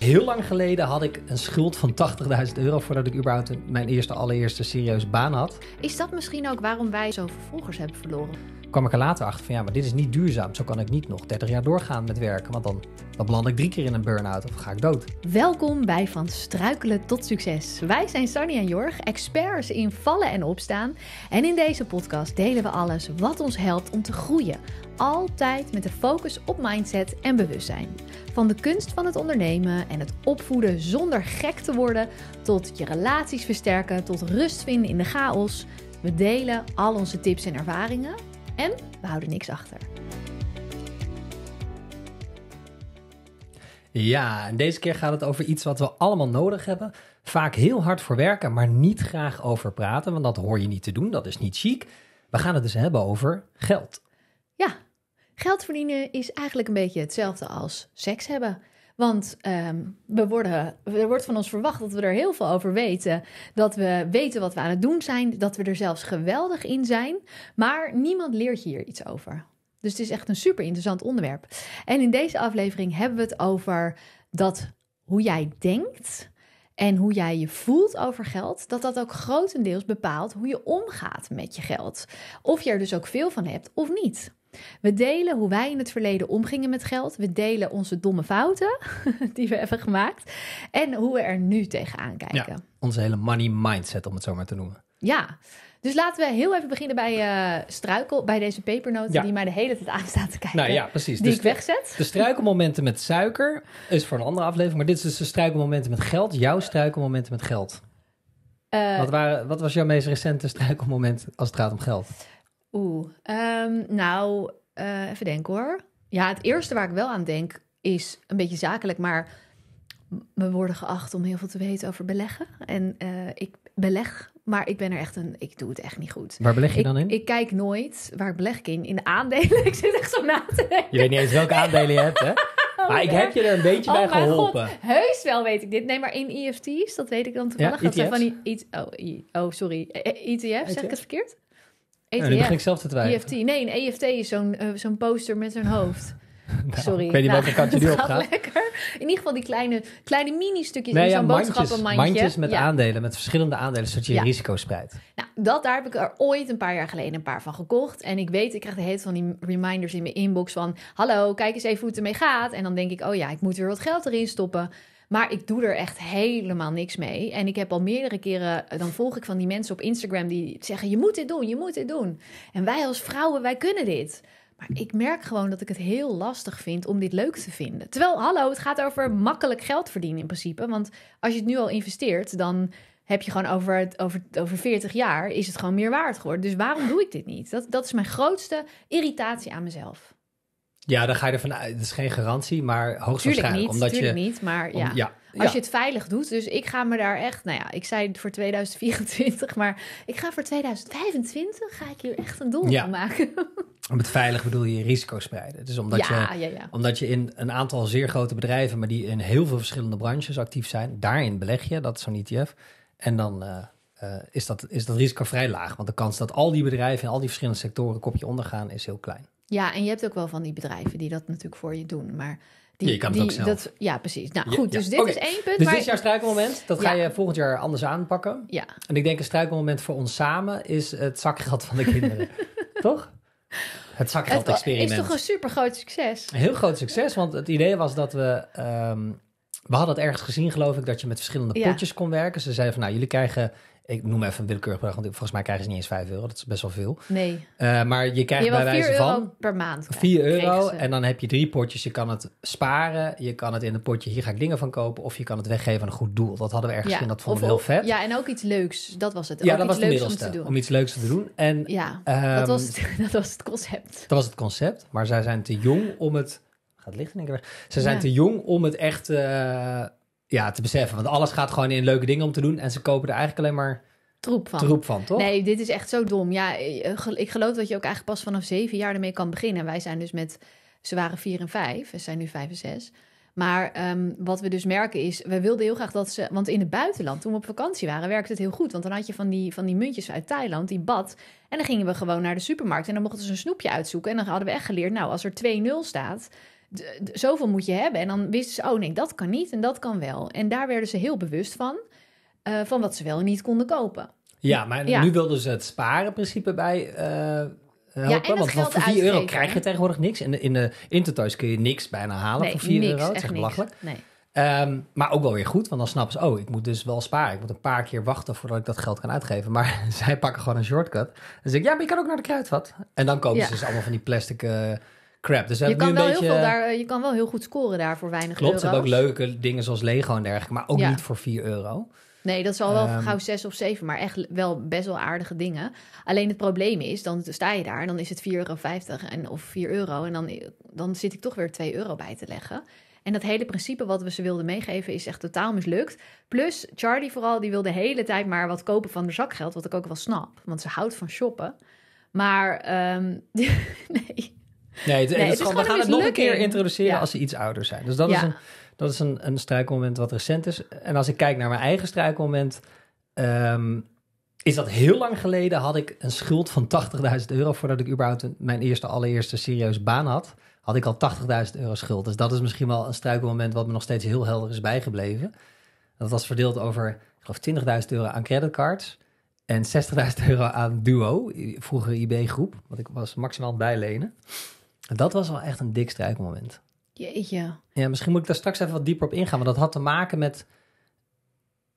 Heel lang geleden had ik een schuld van 80.000 euro voordat ik überhaupt mijn eerste allereerste serieuze baan had. Is dat misschien ook waarom wij zo vervolgers hebben verloren? kwam ik er later achter van ja, maar dit is niet duurzaam. Zo kan ik niet nog 30 jaar doorgaan met werken, want dan, dan beland ik drie keer in een burn-out of ga ik dood. Welkom bij Van Struikelen tot Succes. Wij zijn Sunny en Jorg, experts in vallen en opstaan. En in deze podcast delen we alles wat ons helpt om te groeien. Altijd met de focus op mindset en bewustzijn. Van de kunst van het ondernemen en het opvoeden zonder gek te worden, tot je relaties versterken, tot rust vinden in de chaos. We delen al onze tips en ervaringen en we houden niks achter. Ja, en deze keer gaat het over iets wat we allemaal nodig hebben. Vaak heel hard voor werken, maar niet graag over praten, want dat hoor je niet te doen, dat is niet chic. We gaan het dus hebben over geld. Ja, geld verdienen is eigenlijk een beetje hetzelfde als seks hebben. Want ehm, we worden, er wordt van ons verwacht dat we er heel veel over weten. Dat we weten wat we aan het doen zijn. Dat we er zelfs geweldig in zijn. Maar niemand leert hier iets over. Dus het is echt een super interessant onderwerp. En in deze aflevering hebben we het over dat hoe jij denkt en hoe jij je voelt over geld, dat dat ook grotendeels bepaalt hoe je omgaat met je geld. Of je er dus ook veel van hebt of niet. We delen hoe wij in het verleden omgingen met geld. We delen onze domme fouten die we hebben gemaakt. En hoe we er nu tegenaan kijken. Ja, onze hele money mindset, om het zo maar te noemen. Ja, dus laten we heel even beginnen bij uh, struikel, bij deze pepernoten die mij de hele tijd aan staat te kijken. Nou ja, precies. Die dus ik wegzet. De struikelmomenten met suiker is voor een andere aflevering, maar dit is dus de struikelmomenten met geld. Jouw struikelmomenten met geld. Eh, wat, waren, wat was jouw meest recente struikelmoment als het gaat om geld? Oeh, ehm, nou, eh, even denken hoor. Ja, het eerste waar ik wel aan denk is een beetje zakelijk, maar we worden geacht om heel veel te weten over beleggen. En eh, ik beleg, maar ik ben er echt een. Ik doe het echt niet goed. Waar beleg je dan in? Ik kijk nooit waar beleg ik in. In de aandelen. ik zit echt zo na te denken. Je weet niet eens welke aandelen je hebt, hè? Oh, maar ik heb je er een beetje bij oh geholpen. heus wel weet ik dit. Nee, maar in EFT's, dat weet ik dan toevallig. Ja, dat zijn e van die, e oh, oh, sorry. ETF, e zeg ik het verkeerd? ETF. dan begin ik zelf te twijfelen. EFT. Nee, een EFT is zo'n eh, zo'n poster met zo'n hoofd. Nou, Sorry. Ik weet niet nou, welke kant je nu op gaat. lekker. In ieder geval die kleine, kleine mini-stukjes nee, in zo'n boodschappenmandje. Mandjes met aandelen, met verschillende aandelen, zodat je risico spreidt. Nou, dat, daar heb ik er ooit een paar jaar geleden een paar van gekocht. En ik weet, ik krijg de hele van die reminders in mijn inbox van... Hallo, kijk eens even hoe het ermee gaat. En dan denk ik, oh ja, ik moet weer wat geld erin stoppen. Maar ik doe er echt helemaal niks mee. En ik heb al meerdere keren, eh, dan volg ik van die mensen op Instagram die zeggen: Je moet dit doen, je moet dit doen. En wij als vrouwen, wij kunnen dit. Maar ik merk gewoon dat ik het heel lastig vind om dit leuk te vinden. Terwijl, hallo, het gaat over makkelijk geld verdienen in principe. Want als je het nu al investeert, dan heb je gewoon over, over, over 40 jaar is het gewoon meer waard geworden. Dus waarom doe ik dit niet? Dat, dat is mijn grootste irritatie aan mezelf. Ja, dan ga je ervan vanuit. Het is geen garantie, maar hoogstwaarschijnlijk. niet, omdat je, niet, maar ja. als je het veilig doet. Dus ik ga me daar echt, nou ja, ik zei voor 2024, maar ik ga voor 2025 ga ik hier echt een doel van maken. Met veilig bedoel je risico spreiden. Dus omdat, je, omdat je in een aantal zeer grote bedrijven, maar die in heel veel verschillende branches actief zijn, daarin beleg je, dat is zo'n ETF. En dan eh, eh, is, dat, is dat risico vrij laag. Want de kans dat al die bedrijven in al die verschillende sectoren kopje ondergaan is heel klein. Ja, en je hebt ook wel van die bedrijven die dat natuurlijk voor je doen. Maar die, je kan het ook zelf. Dat, ja, precies. Nou goed, dus dit is één punt. Dus dit is jouw struikelmoment. Dat ga je volgend jaar anders aanpakken. Ja. En ik denk een struikelmoment voor ons samen is het zakgeld van de kinderen. Toch? Het zakgeld-experiment. Het is toch een super groot succes? Een heel groot succes, want het idee was dat we... Ehm, we hadden het ergens gezien, geloof ik, dat je met verschillende potjes kon werken. Ze zeiden van, nou, jullie krijgen ik noem even een willekeurig bedrag, want volgens mij krijgen ze niet eens 5 euro. Dat is best wel veel. Nee. Eh, maar je krijgt je bij wijze van... per maand. 4 euro en dan heb je drie potjes. Je kan het sparen, je kan het in een potje, hier ga ik dingen van kopen. Of je kan het weggeven aan een goed doel. Dat hadden we ergens in, dat vonden we heel vet. Ja, en ook iets leuks. Dat was het. Ja, dat iets was het middelste. Om, te doen. om iets leuks te doen. En, ja, dat, ehm, was het, dat was het concept. Dat was het concept. Maar zij zijn te jong om het... Gaat licht in één keer weg. Ze zijn te jong om het echt... Eh, ja, te beseffen. Want alles gaat gewoon in leuke dingen om te doen. En ze kopen er eigenlijk alleen maar troep van. Troep van, toch? Nee, dit is echt zo dom. Ja, eh, ik geloof dat je ook eigenlijk pas vanaf zeven jaar ermee kan beginnen. En wij zijn dus met, ze waren vier en vijf, ze zijn nu vijf en zes. Maar ehm, wat we dus merken is, we wilden heel graag dat ze. Want in het buitenland, toen we op vakantie waren, werkte het heel goed. Want dan had je van die, van die muntjes uit Thailand, die bad. En dan gingen we gewoon naar de supermarkt. En dan mochten ze een snoepje uitzoeken. En dan hadden we echt geleerd, nou, als er 2-0 staat, zoveel moet je hebben. En dan wisten ze, oh nee, dat kan niet en dat kan wel. En daar werden ze heel bewust van, eh, van wat ze wel en niet konden kopen. Ja, maar nu wilden ze het sparen principe bij... Eh, eh, helpen, ja, en want, voor 4 euro krijg je tegenwoordig niks. En in de Intertoys kun je niks bijna halen voor 4 euro. Dat is echt belachelijk. Ehm, maar ook wel weer goed, want dan snappen ze... oh, ik moet dus wel sparen. Ik moet een paar keer wachten voordat ik dat geld kan uitgeven. Maar zij pakken gewoon een shortcut. En zeggen, ja, maar je kan ook naar de kruidvat. En dan kopen ze dus allemaal van die plastic crap. Dus je, kan wel een beetje... heel veel daar, eh, je kan wel heel goed scoren daar voor weinig Klopt, Klopt, ze hebben ook leuke dingen zoals Lego en dergelijke, maar ook niet voor 4 euro. Nee, dat is al wel ehm. gauw 6 of 7, maar echt wel best wel aardige dingen. Alleen het probleem is, dan sta je daar, en dan is het 4,50 euro en, of 4 euro. En dan, dan zit ik toch weer 2 euro bij te leggen. En dat hele principe wat we ze wilden meegeven is echt totaal mislukt. Plus, Charlie vooral, die wil de hele tijd maar wat kopen van haar zakgeld. Wat ik ook wel snap, want ze houdt van shoppen. Maar ehm, nee, Nee, we gaan het nog een keer introduceren als ze iets ouder zijn. Dus dat is, een, dat is een, een struikelmoment wat recent is. En als ik kijk naar mijn eigen struikelmoment, ehm, is dat heel lang geleden had ik een schuld van 80.000 euro voordat ik überhaupt mijn eerste, allereerste serieuze baan had. Had ik al 80.000 euro schuld. Dus dat is misschien wel een struikelmoment wat me nog steeds heel helder is bijgebleven. Dat was verdeeld over, ik geloof, 20.000 euro aan creditcards. En 60.000 euro aan Duo, vroeger IB-groep, want ik was maximaal bijlenen. Dat was wel echt een dik strijkmoment. Jeetje. Ja, misschien moet ik daar straks even wat dieper op ingaan. want dat had te maken met,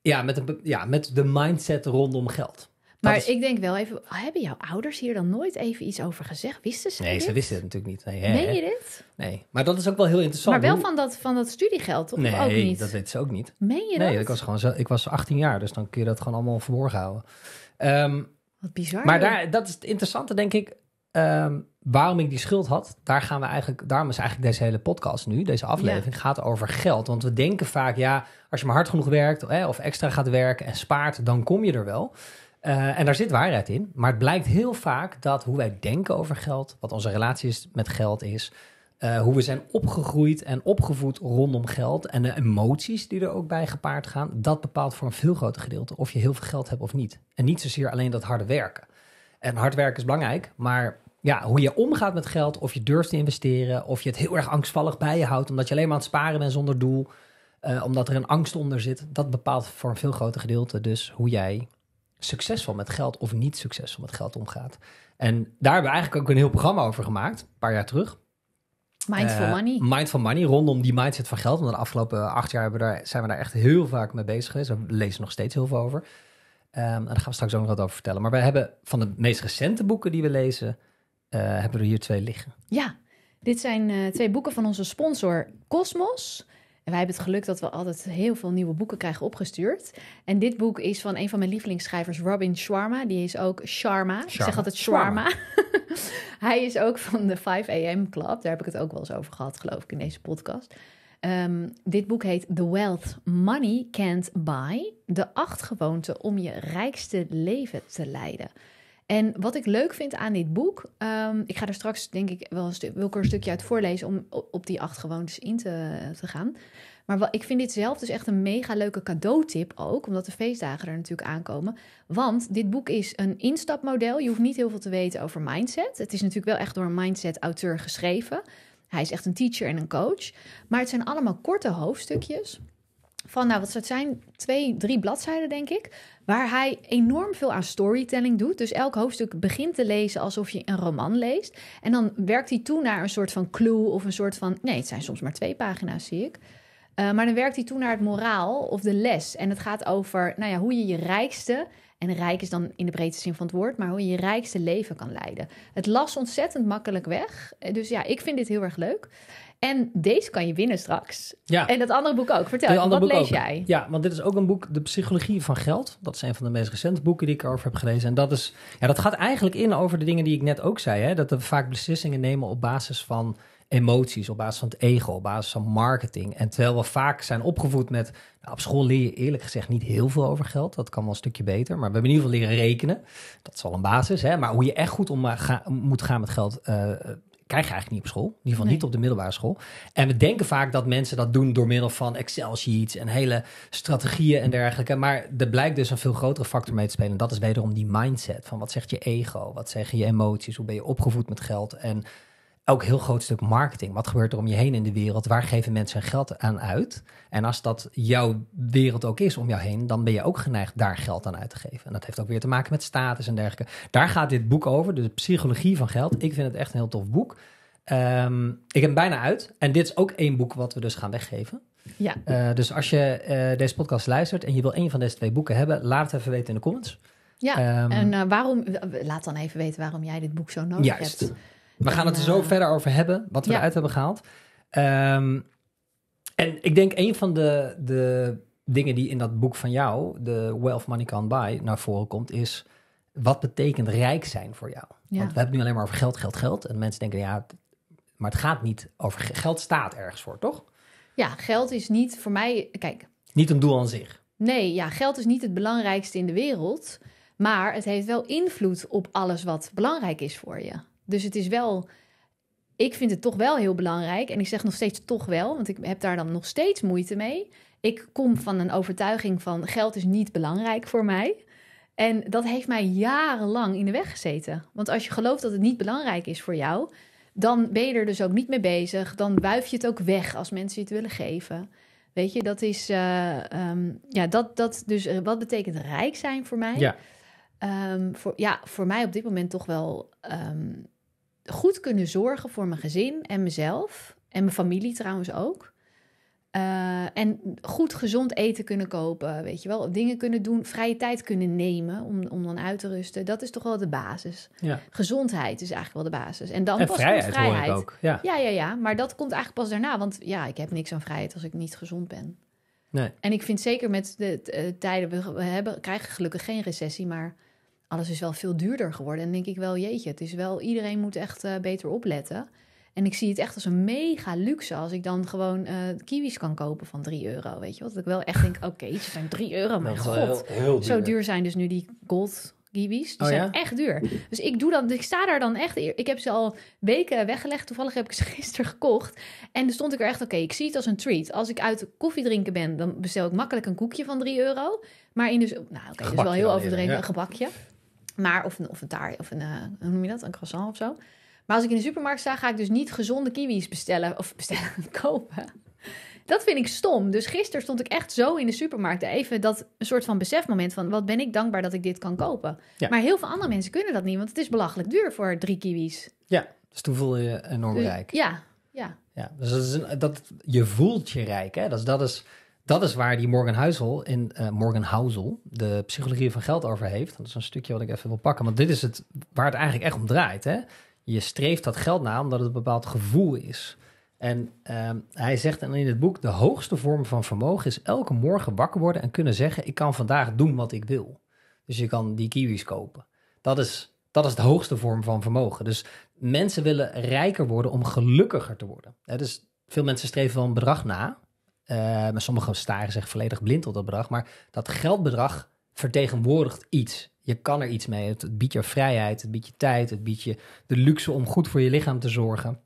ja, met, ja, met de mindset rondom geld. Maar ik denk wel even, hebben jouw ouders hier dan nooit even iets over gezegd? Wisten ze Nee, ze wisten het natuurlijk niet. Nee, nee je dit? Nee, maar dat is ook wel heel interessant. Maar wel van dat, van dat studiegeld, of nee, ook niet? Nee, dat weten ze ook niet. Meen je nee, dat? Ik was gewoon zo, ik was 18 jaar, dus dan kun je dat gewoon allemaal verborgen houden. Ehm, wat bizar. Maar daar, dat is het interessante, denk ik. Ehm, waarom ik die schuld had, daar gaan we eigenlijk, daarom is eigenlijk deze hele podcast nu, deze aflevering, gaat over geld. Want we denken vaak, ja, als je maar hard genoeg werkt of extra gaat werken en spaart, dan kom je er wel. Eh, en daar zit waarheid in. Maar het blijkt heel vaak dat hoe wij denken over geld, wat onze relatie is met geld is, eh, hoe we zijn opgegroeid en opgevoed rondom geld en de emoties die er ook bij gepaard gaan, dat bepaalt voor een veel groter gedeelte of je heel veel geld hebt of niet. En niet zozeer alleen dat harde werken. En hard werken is belangrijk, maar ja, hoe je omgaat met geld, of je durft te investeren, of je het heel erg angstvallig bij je houdt, omdat je alleen maar aan het sparen bent zonder doel, eh, omdat er een angst onder zit, dat bepaalt voor een veel groter gedeelte dus hoe jij succesvol met geld of niet succesvol met geld omgaat. En daar hebben we eigenlijk ook een heel programma over gemaakt, een paar jaar terug. Mindful eh, Money. Mindful Money, rondom die mindset van geld. Want de afgelopen acht jaar hebben daar, zijn we daar echt heel vaak mee bezig geweest. We lezen nog steeds heel veel over. Ehm, en daar gaan we straks ook nog wat over vertellen. Maar we hebben van de meest recente boeken die we lezen, eh, hebben we hier twee liggen. Ja, dit zijn eh, twee boeken van onze sponsor Cosmos. En wij hebben het geluk dat we altijd heel veel nieuwe boeken krijgen opgestuurd. En dit boek is van een van mijn lievelingsschrijvers, Robin Sharma. Die is ook Sharma. Ik zeg altijd Sharma. Hij is ook van de 5 AM Club. Daar heb ik het ook wel eens over gehad, geloof ik, in deze podcast. Ehm, dit boek heet The Wealth Money Can't Buy. De acht gewoonten om je rijkste leven te leiden. En wat ik leuk vind aan dit boek, ehm, ik ga er straks denk ik wel een stukje uit voorlezen om op die acht gewoontes in te, te gaan. Maar wat, ik vind dit zelf dus echt een mega leuke cadeautip ook, omdat de feestdagen er natuurlijk aankomen. Want dit boek is een instapmodel. Je hoeft niet heel veel te weten over mindset. Het is natuurlijk wel echt door een mindset-auteur geschreven. Hij is echt een teacher en een coach. Maar het zijn allemaal korte hoofdstukjes van, nou, wat zou het zijn? Twee, drie bladzijden, denk ik. Waar hij enorm veel aan storytelling doet. Dus elk hoofdstuk begint te lezen alsof je een roman leest. En dan werkt hij toe naar een soort van clue of een soort van. Nee, het zijn soms maar twee pagina's, zie ik. Eh, maar dan werkt hij toe naar het moraal of de les. En het gaat over nou ja, hoe je je rijkste. En rijk is dan in de breedste zin van het woord, maar hoe je je rijkste leven kan leiden. Het las ontzettend makkelijk weg. Eh, dus ja, ik vind dit heel erg leuk. En deze kan je winnen straks. Ja. En dat andere boek ook. Vertel, je, wat lees jij? Ja, want dit is ook een boek, De Psychologie van Geld. Dat is een van de meest recente boeken die ik erover heb gelezen. En dat, is, ja, dat gaat eigenlijk in over de dingen die ik net ook zei. Hè? Dat we vaak beslissingen nemen op basis van emoties, op basis van het ego, op basis van marketing. En terwijl we vaak zijn opgevoed met, nou, op school leer je eerlijk gezegd niet heel veel over geld. Dat kan wel een stukje beter, maar we hebben in ieder geval leren rekenen. Dat is al een basis, hè? maar hoe je echt goed om eh, moet gaan met geld, eh, krijg je eigenlijk niet op school. In ieder geval niet op de middelbare school. En we denken vaak dat mensen dat doen door middel van Excel-sheets en hele strategieën en dergelijke. Maar er blijkt dus een veel grotere factor mee te spelen. En dat is wederom die mindset. Van wat zegt je ego? Wat zeggen je emoties? Hoe ben je opgevoed met geld? En ook heel groot stuk marketing. Wat gebeurt er om je heen in de wereld? Waar geven mensen hun geld aan uit? En als dat jouw wereld ook is om jou heen, dan ben je ook geneigd daar geld aan uit te geven. En dat heeft ook weer te maken met status en dergelijke. Daar gaat dit boek over, de dus psychologie van geld. Ik vind het echt een heel tof boek. Ehm, ik heb bijna uit. En dit is ook één boek wat we dus gaan weggeven. Ja. Eh, dus als je eh, deze podcast luistert en je wil één van deze twee boeken hebben, laat het even weten in de comments. Ja, ehm, en eh, waarom, laat dan even weten waarom jij dit boek zo nodig juist. hebt. We gaan het er zo eh, verder over hebben, wat we uit eruit hebben gehaald. Ehm, en ik denk een van de, de dingen die in dat boek van jou, de Wealth Money Can Buy, naar voren komt, is wat betekent rijk zijn voor jou? Want we hebben nu alleen maar over geld, geld, geld. En mensen denken, ja, maar het gaat niet over geld, staat ergens voor, toch? Ja, geld is niet voor mij, kijk. Niet een doel aan zich. Nee, ja, geld is niet het belangrijkste in de wereld. Maar het heeft wel invloed op alles wat belangrijk is voor je. Dus het is wel, ik vind het toch wel heel belangrijk. En ik zeg nog steeds toch wel, want ik heb daar dan nog steeds moeite mee. Ik kom van een overtuiging van geld is niet belangrijk voor mij. En dat heeft mij jarenlang in de weg gezeten. Want als je gelooft dat het niet belangrijk is voor jou, dan ben je er dus ook niet mee bezig. Dan wuif je het ook weg als mensen je het willen geven. Weet je, dat is, eh, ehm, ja, dat, dat dus, eh, wat betekent rijk zijn voor mij? Ja. Ehm, voor, ja, voor mij op dit moment toch wel ehm, goed kunnen zorgen voor mijn gezin en mezelf. En mijn familie trouwens ook. Eh, en goed gezond eten kunnen kopen, weet je wel. Dingen kunnen doen, vrije tijd kunnen nemen om, om dan uit te rusten. Dat is toch wel de basis. Ja. Gezondheid is eigenlijk wel de basis. En dan pas vrijheid, vrijheid. ook. Ja. ja. ja, ja, Maar dat komt eigenlijk pas daarna. Want ja, ik heb niks aan vrijheid als ik niet gezond ben. Nee. En ik vind zeker met de eh, tijden, we, hebben, krijgen gelukkig geen recessie, maar alles is wel veel duurder geworden. En denk ik wel, jeetje, het is wel, iedereen moet echt eh, beter opletten. En ik zie het echt als een mega luxe als ik dan gewoon eh, kiwis kan kopen van 3 euro. Weet je wat Dat ik wel echt denk, oké, okay, ze zijn 3 euro, mijn god. Heel, heel duur. Zo duur zijn dus nu die gold kiwis. Die oh zijn echt duur. Dus ik doe dat. Ik sta daar dan echt. Ik heb ze al weken weggelegd. Toevallig heb ik ze gisteren gekocht. En dan stond ik er echt. Oké, ik zie het als een treat. Als ik uit koffie drinken ben, dan bestel ik makkelijk een koekje van 3 euro. Maar in dus. Nou, oké, is wel heel overdreven. Een gebakje. Maar, of een, of een taart, of een, eh, hoe noem je dat, een croissant of zo. Maar als ik in de supermarkt sta, ga ik dus niet gezonde kiwis bestellen, of bestellen, kopen. Dat vind ik stom. Dus gisteren stond ik echt zo in de supermarkt. Even dat een soort van besefmoment van... wat ben ik dankbaar dat ik dit kan kopen. Maar heel veel andere mensen kunnen dat niet... want het is belachelijk duur voor drie kiwis. Ja, dus toen voelde je enorm dus rijk. Ja, ja. ja dus dat is dat, je voelt je rijk. Hè? is dus dat is dat is waar die Morgan Huizel in eh, Morgan Housel de psychologie van geld over heeft. Dat is een stukje wat ik even wil pakken, want dit is het waar het eigenlijk echt om draait. Hè? Je streeft dat geld na omdat het een bepaald gevoel is. En ehm, hij zegt en in het boek: de hoogste vorm van vermogen is elke morgen wakker worden en kunnen zeggen: ik kan vandaag doen wat ik wil. Dus je kan die kiwis kopen. Dat is, dat is de hoogste vorm van vermogen. Dus mensen willen rijker worden om gelukkiger te worden. dus veel mensen streven wel een bedrag na, eh, maar sommige staren zich volledig blind op dat bedrag. Maar dat geldbedrag vertegenwoordigt iets. Je kan er iets mee. Het, biedt je vrijheid, het biedt je tijd, het biedt je de luxe om goed voor je lichaam te zorgen.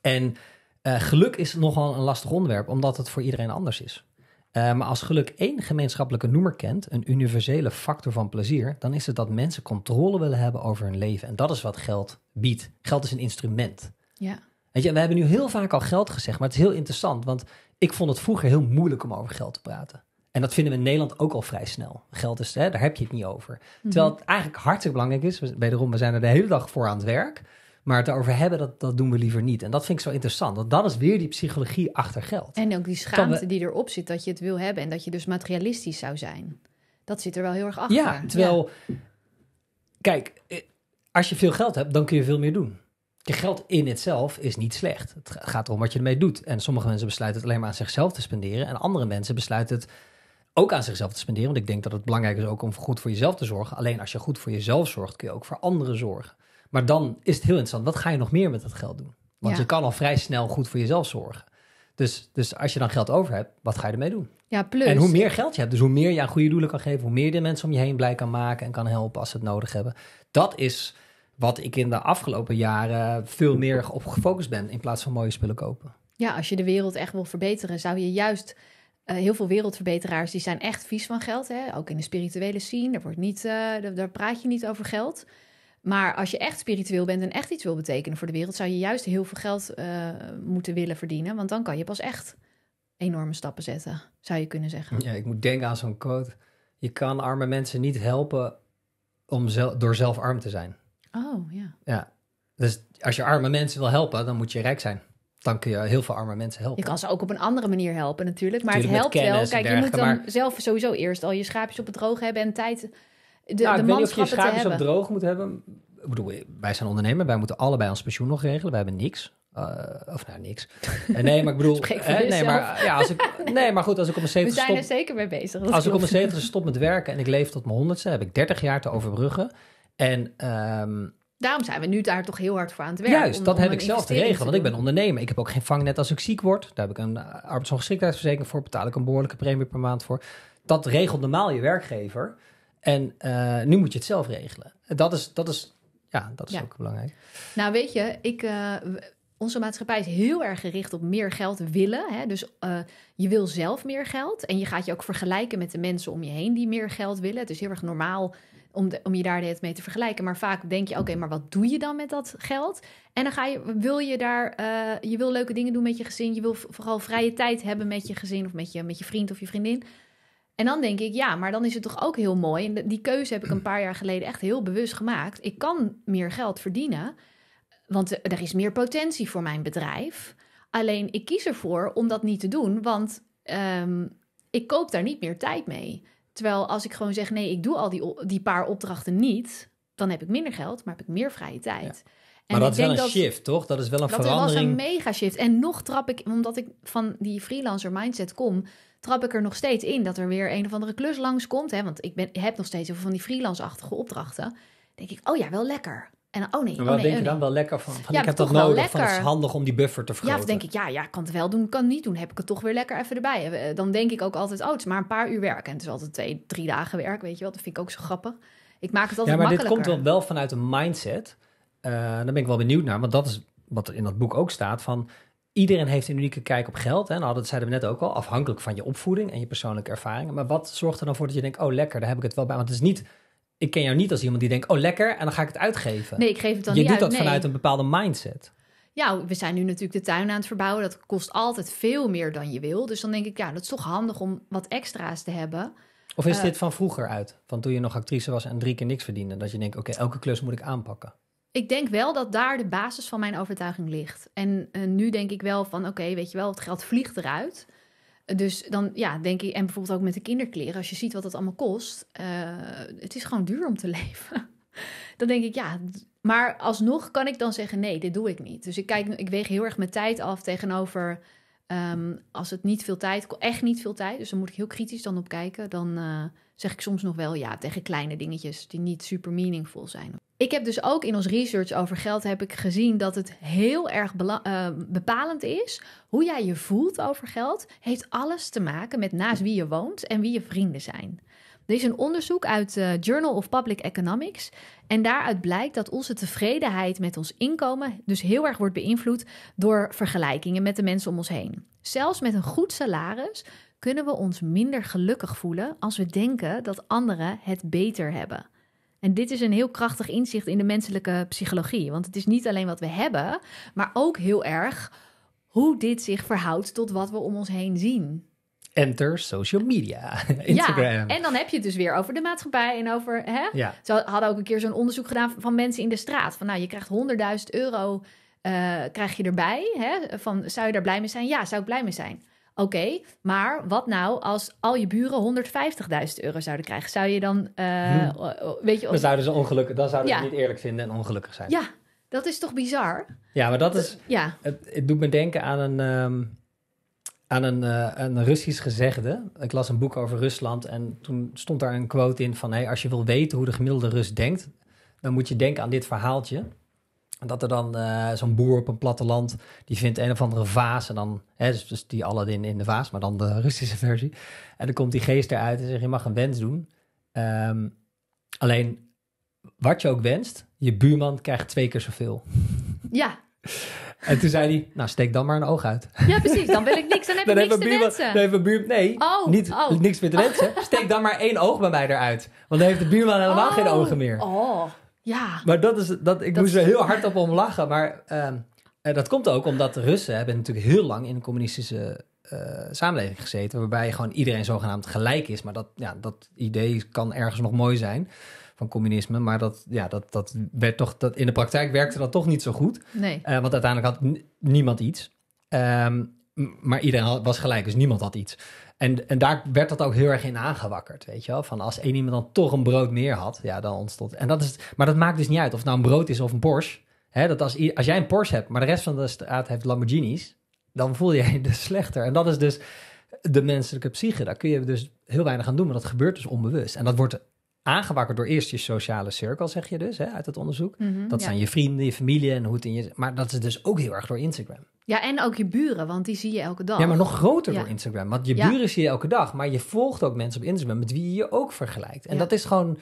En eh, geluk is nogal een lastig onderwerp, omdat het voor iedereen anders is. Eh, maar als geluk één gemeenschappelijke noemer kent, een universele factor van plezier, dan is het dat mensen controle willen hebben over hun leven. En dat is wat geld biedt. Geld is een instrument. Ja. Weet je, we hebben nu heel vaak al geld gezegd, maar het is heel interessant, want ik vond het vroeger heel moeilijk om over geld te praten. En dat vinden we in Nederland ook al vrij snel. Geld is, hè, daar heb je het niet over. Terwijl mhm. het eigenlijk hartstikke belangrijk is. Wederom, we zijn er de hele dag voor aan het werk. Maar het erover hebben, dat, dat doen we liever niet. En dat vind ik zo interessant. Want dan is weer die psychologie achter geld. En ook die schaamte die erop zit dat je het wil hebben. En dat je dus materialistisch zou zijn. Dat zit er wel heel erg achter. Ja, terwijl... Kijk, eh, als je veel geld hebt, dan kun je veel meer doen je geld in itself is niet slecht. Het gaat erom wat je ermee doet. En sommige mensen besluiten het alleen maar aan zichzelf te spenderen. En andere mensen besluiten het ook aan zichzelf te spenderen. Want ik denk dat het belangrijk is ook om goed voor jezelf te zorgen. Alleen als je goed voor jezelf zorgt, kun je ook voor anderen zorgen. Maar dan is het heel interessant. Wat ga je nog meer met dat geld doen? Want je kan al vrij snel goed voor jezelf zorgen. Dus, dus als je dan geld over hebt, wat ga je ermee doen? Ja, plus. En hoe meer geld je hebt, dus hoe meer je aan goede doelen kan geven, hoe meer de mensen om je heen blij kan maken en kan helpen als ze het nodig hebben. Dat is wat ik in de afgelopen jaren veel meer op gefocust ben in plaats van mooie spullen kopen. Ja, als je de wereld echt wil verbeteren, zou je juist eh, heel veel wereldverbeteraars die zijn echt vies van geld. Hè? Ook in de spirituele scene, daar, wordt niet, eh, daar, praat je niet over geld. Maar als je echt spiritueel bent en echt iets wil betekenen voor de wereld, zou je juist heel veel geld eh, moeten willen verdienen. Want dan kan je pas echt enorme stappen zetten, zou je kunnen zeggen. Ja, ik moet denken aan zo'n quote. Je kan arme mensen niet helpen om door zelf arm te zijn. Oh, ja. Ja. Dus als je arme mensen wil helpen, dan moet je rijk zijn. Dan kun je heel veel arme mensen helpen. Je kan ze ook op een andere manier helpen natuurlijk. Maar het helpt wel. Kijk, je moet dan zelf sowieso eerst al je schaapjes op het droog hebben en tijd... De, nou, de ik je schaapjes op het droog moet hebben. Ik bedoel, wij zijn ondernemer. Wij moeten allebei ons pensioen nog regelen. Wij hebben niks. Eh, of nou, niks. Eh, nee, maar ik bedoel... Hè, eh, nee, maar, ja, als ik, nee. maar goed, als ik op mijn 70 We zijn stop, er zeker mee bezig. Als ik op mijn 70 stop met werken en ik leef tot mijn honderdste... heb ik 30 jaar te overbruggen. En... Ehm, Daarom zijn we nu daar toch heel hard voor aan het werken. Juist, dat heb ik zelf te regelen, want ik ben ondernemer. Ik heb ook geen vangnet als ik ziek word. Daar heb ik een eh, arbeidsongeschiktheidsverzekering voor, betaal ik een behoorlijke premie per maand voor. Dat regelt normaal je werkgever. En eh, nu moet je het zelf regelen. Dat is, dat is, ja, dat is ook belangrijk. Nou, weet je, ik, eh, onze maatschappij is heel erg gericht op meer geld willen. Hè? Dus je wil zelf meer geld. En je gaat je ook vergelijken met de mensen om je heen die meer geld willen. Het is heel erg normaal om, om je daar het mee te vergelijken. Maar vaak denk je, oké, maar wat doe je dan met dat geld? En dan ga je, wil je daar, eh, je wil leuke dingen doen met je gezin. Je wil vooral vrije tijd hebben met je gezin of met je, met je vriend of je vriendin. En dan denk ik, ja, maar dan is het toch ook heel mooi. En die keuze heb ik een paar jaar geleden echt heel bewust gemaakt. Ik kan meer geld verdienen, want er is meer potentie voor mijn bedrijf. Alleen ik kies ervoor om dat niet te doen, want ehm, ik koop daar niet meer tijd mee. Terwijl als ik gewoon zeg, nee, ik doe al die, die paar opdrachten niet, dan heb ik minder geld, maar heb ik meer vrije tijd. maar dat is wel een shift, toch? Dat is wel een verandering. Dat was een mega shift. En nog trap ik, omdat ik van die freelancer mindset kom, trap ik er nog steeds in dat er weer een of andere klus langskomt. Hè? Want ik ben, heb nog steeds van die freelance-achtige opdrachten. denk ik, oh ja, wel lekker. En oh nee. Oh wat denk je oh dan wel lekker van? van ja, ik heb dat nodig. het is handig om die buffer te vergroten. Ja, of denk ik, ja, ja, kan het wel doen, kan het niet doen. Heb ik het toch weer lekker even erbij. Eh, eh, dan denk ik ook altijd, oh, het is maar een paar uur werk. En het is altijd twee, drie dagen werk, weet je wel. Dat vind ik ook zo grappig. Ik maak het altijd Ja, maar dit komt wel, wel vanuit een mindset. Uh, daar ben ik wel benieuwd naar. Want dat is wat er in dat boek ook staat van... Iedereen heeft een unieke kijk op geld. Hè? Nou, dat zeiden we net ook al. Afhankelijk van je opvoeding en je persoonlijke ervaringen. Maar wat zorgt er dan voor dat je denkt... oh, lekker, daar heb ik het wel bij. Want het is niet ik ken jou niet als iemand die denkt, oh lekker, en dan ga ik het uitgeven. Nee, ik geef het dan je niet Je doet dat vanuit een bepaalde mindset. Ja, we zijn nu natuurlijk de tuin aan het verbouwen. Dat kost altijd veel meer dan je wil. Dus dan denk ik, ja, dat is toch handig om wat extra's te hebben. Of is eh, dit van vroeger uit? Van toen je nog actrice was en drie keer niks verdiende. Dat je denkt, oké, elke klus moet ik aanpakken. Ik denk wel dat daar de basis van mijn overtuiging ligt. En, eh, nu denk ik wel van, oké, weet je wel, het geld vliegt eruit. Dus dan ja, denk ik, en bijvoorbeeld ook met de kinderkleren, als je ziet wat dat allemaal kost, eh, het is gewoon duur om te leven. dan denk ik, ja, maar alsnog kan ik dan zeggen, nee, dit doe ik niet. Dus ik, kijk, ik weeg heel erg mijn tijd af tegenover Ehm, als het niet veel tijd, echt niet veel tijd, dus dan moet ik heel kritisch dan op kijken, dan eh, zeg ik soms nog wel ja tegen kleine dingetjes die niet super meaningful zijn. Ik heb dus ook in ons research over geld heb ik gezien dat het heel erg eh, bepalend is hoe jij je voelt over geld. Heeft alles te maken met naast wie je woont en wie je vrienden zijn. Dit is een onderzoek uit de eh, Journal of Public Economics. En daaruit blijkt dat onze tevredenheid met ons inkomen dus heel erg wordt beïnvloed door vergelijkingen met de mensen om ons heen. Zelfs met een goed salaris kunnen we ons minder gelukkig voelen als we denken dat anderen het beter hebben. En dit is een heel krachtig inzicht in de menselijke psychologie. Want het is niet alleen wat we hebben, maar ook heel erg hoe dit zich verhoudt tot wat we om ons heen zien. Enter social media, Instagram. Ja, en dan heb je het dus weer over de maatschappij en over... Hè? Ja. Ze hadden ook een keer zo'n onderzoek gedaan van mensen in de straat. Van nou, je krijgt 100.000 euro, eh, krijg je erbij. Hè? Van, zou je daar blij mee zijn? Ja, zou ik blij mee zijn. Oké, maar wat nou als al je buren 150.000 euro zouden krijgen? Zou je dan, uh, weet je... Of... Dan zouden ze ongelukkig, dan zouden ja. ze niet eerlijk vinden en ongelukkig zijn. Ja, dat is toch bizar? Ja, maar dat, is... Ja. Het, het, doet me denken aan een... Ehm, aan een, eh, een, Russisch gezegde. Ik las een boek over Rusland en toen stond daar een quote in van... Hey, als je wil weten hoe de gemiddelde Rus denkt, dan moet je denken aan dit verhaaltje. Dat er dan eh, zo'n boer op een platteland, die vindt een of andere vaas... en dan, hè, dus, dus die Aladdin in de vaas, maar dan de Russische versie. En dan komt die geest eruit en zegt, je mag een wens doen. Ehm, alleen, wat je ook wenst, je buurman krijgt twee keer zoveel. Ja, En toen zei hij, nou steek dan maar een oog uit. Ja, precies. Dan wil ik niks. Dan heb ik niks te wensen. Dan heeft een buurman, nee, oh, niet, oh. niks meer te wensen. Steek dan maar één oog bij mij eruit. Want dan heeft de buurman helemaal geen oh, ogen meer. Oh, ja. Maar dat is, dat, ik moest er heel hard op om lachen. Maar ehm, eh, dat komt ook omdat de Russen hebben natuurlijk heel lang in een communistische eh, samenleving gezeten. Waarbij gewoon iedereen zogenaamd gelijk is. Maar dat, ja, dat idee kan ergens nog mooi zijn van communisme. Maar dat, ja, dat, dat werd toch, dat, in de praktijk werkte dat toch niet zo goed. Nee. Eh, want uiteindelijk had niemand iets. Ehm, maar iedereen was gelijk, dus niemand had iets. En, en daar werd dat ook heel erg in aangewakkerd, weet je wel? Van als één iemand dan toch een brood meer had, ja, dan ontstond... En dat is, maar dat maakt dus niet uit of het nou een brood is of een Porsche. Hè, dat als, als jij een Porsche hebt, maar de rest van de straat heeft Lamborghinis... dan voel je je dus slechter. En dat is dus de menselijke psyche. Daar kun je dus heel weinig aan doen, maar dat gebeurt dus onbewust. En dat wordt aangewakkerd door eerst je sociale cirkel, zeg je dus, hè, uit het onderzoek. Mhm, dat zijn je vrienden, je familie en hoe het in je... Maar dat is dus ook heel erg door Instagram. Ja, en ook je buren, want die zie je elke dag. Ja, maar nog groter door Instagram. Want je buren zie je elke dag, maar je volgt ook mensen op Instagram met wie je je ook vergelijkt. En dat is gewoon...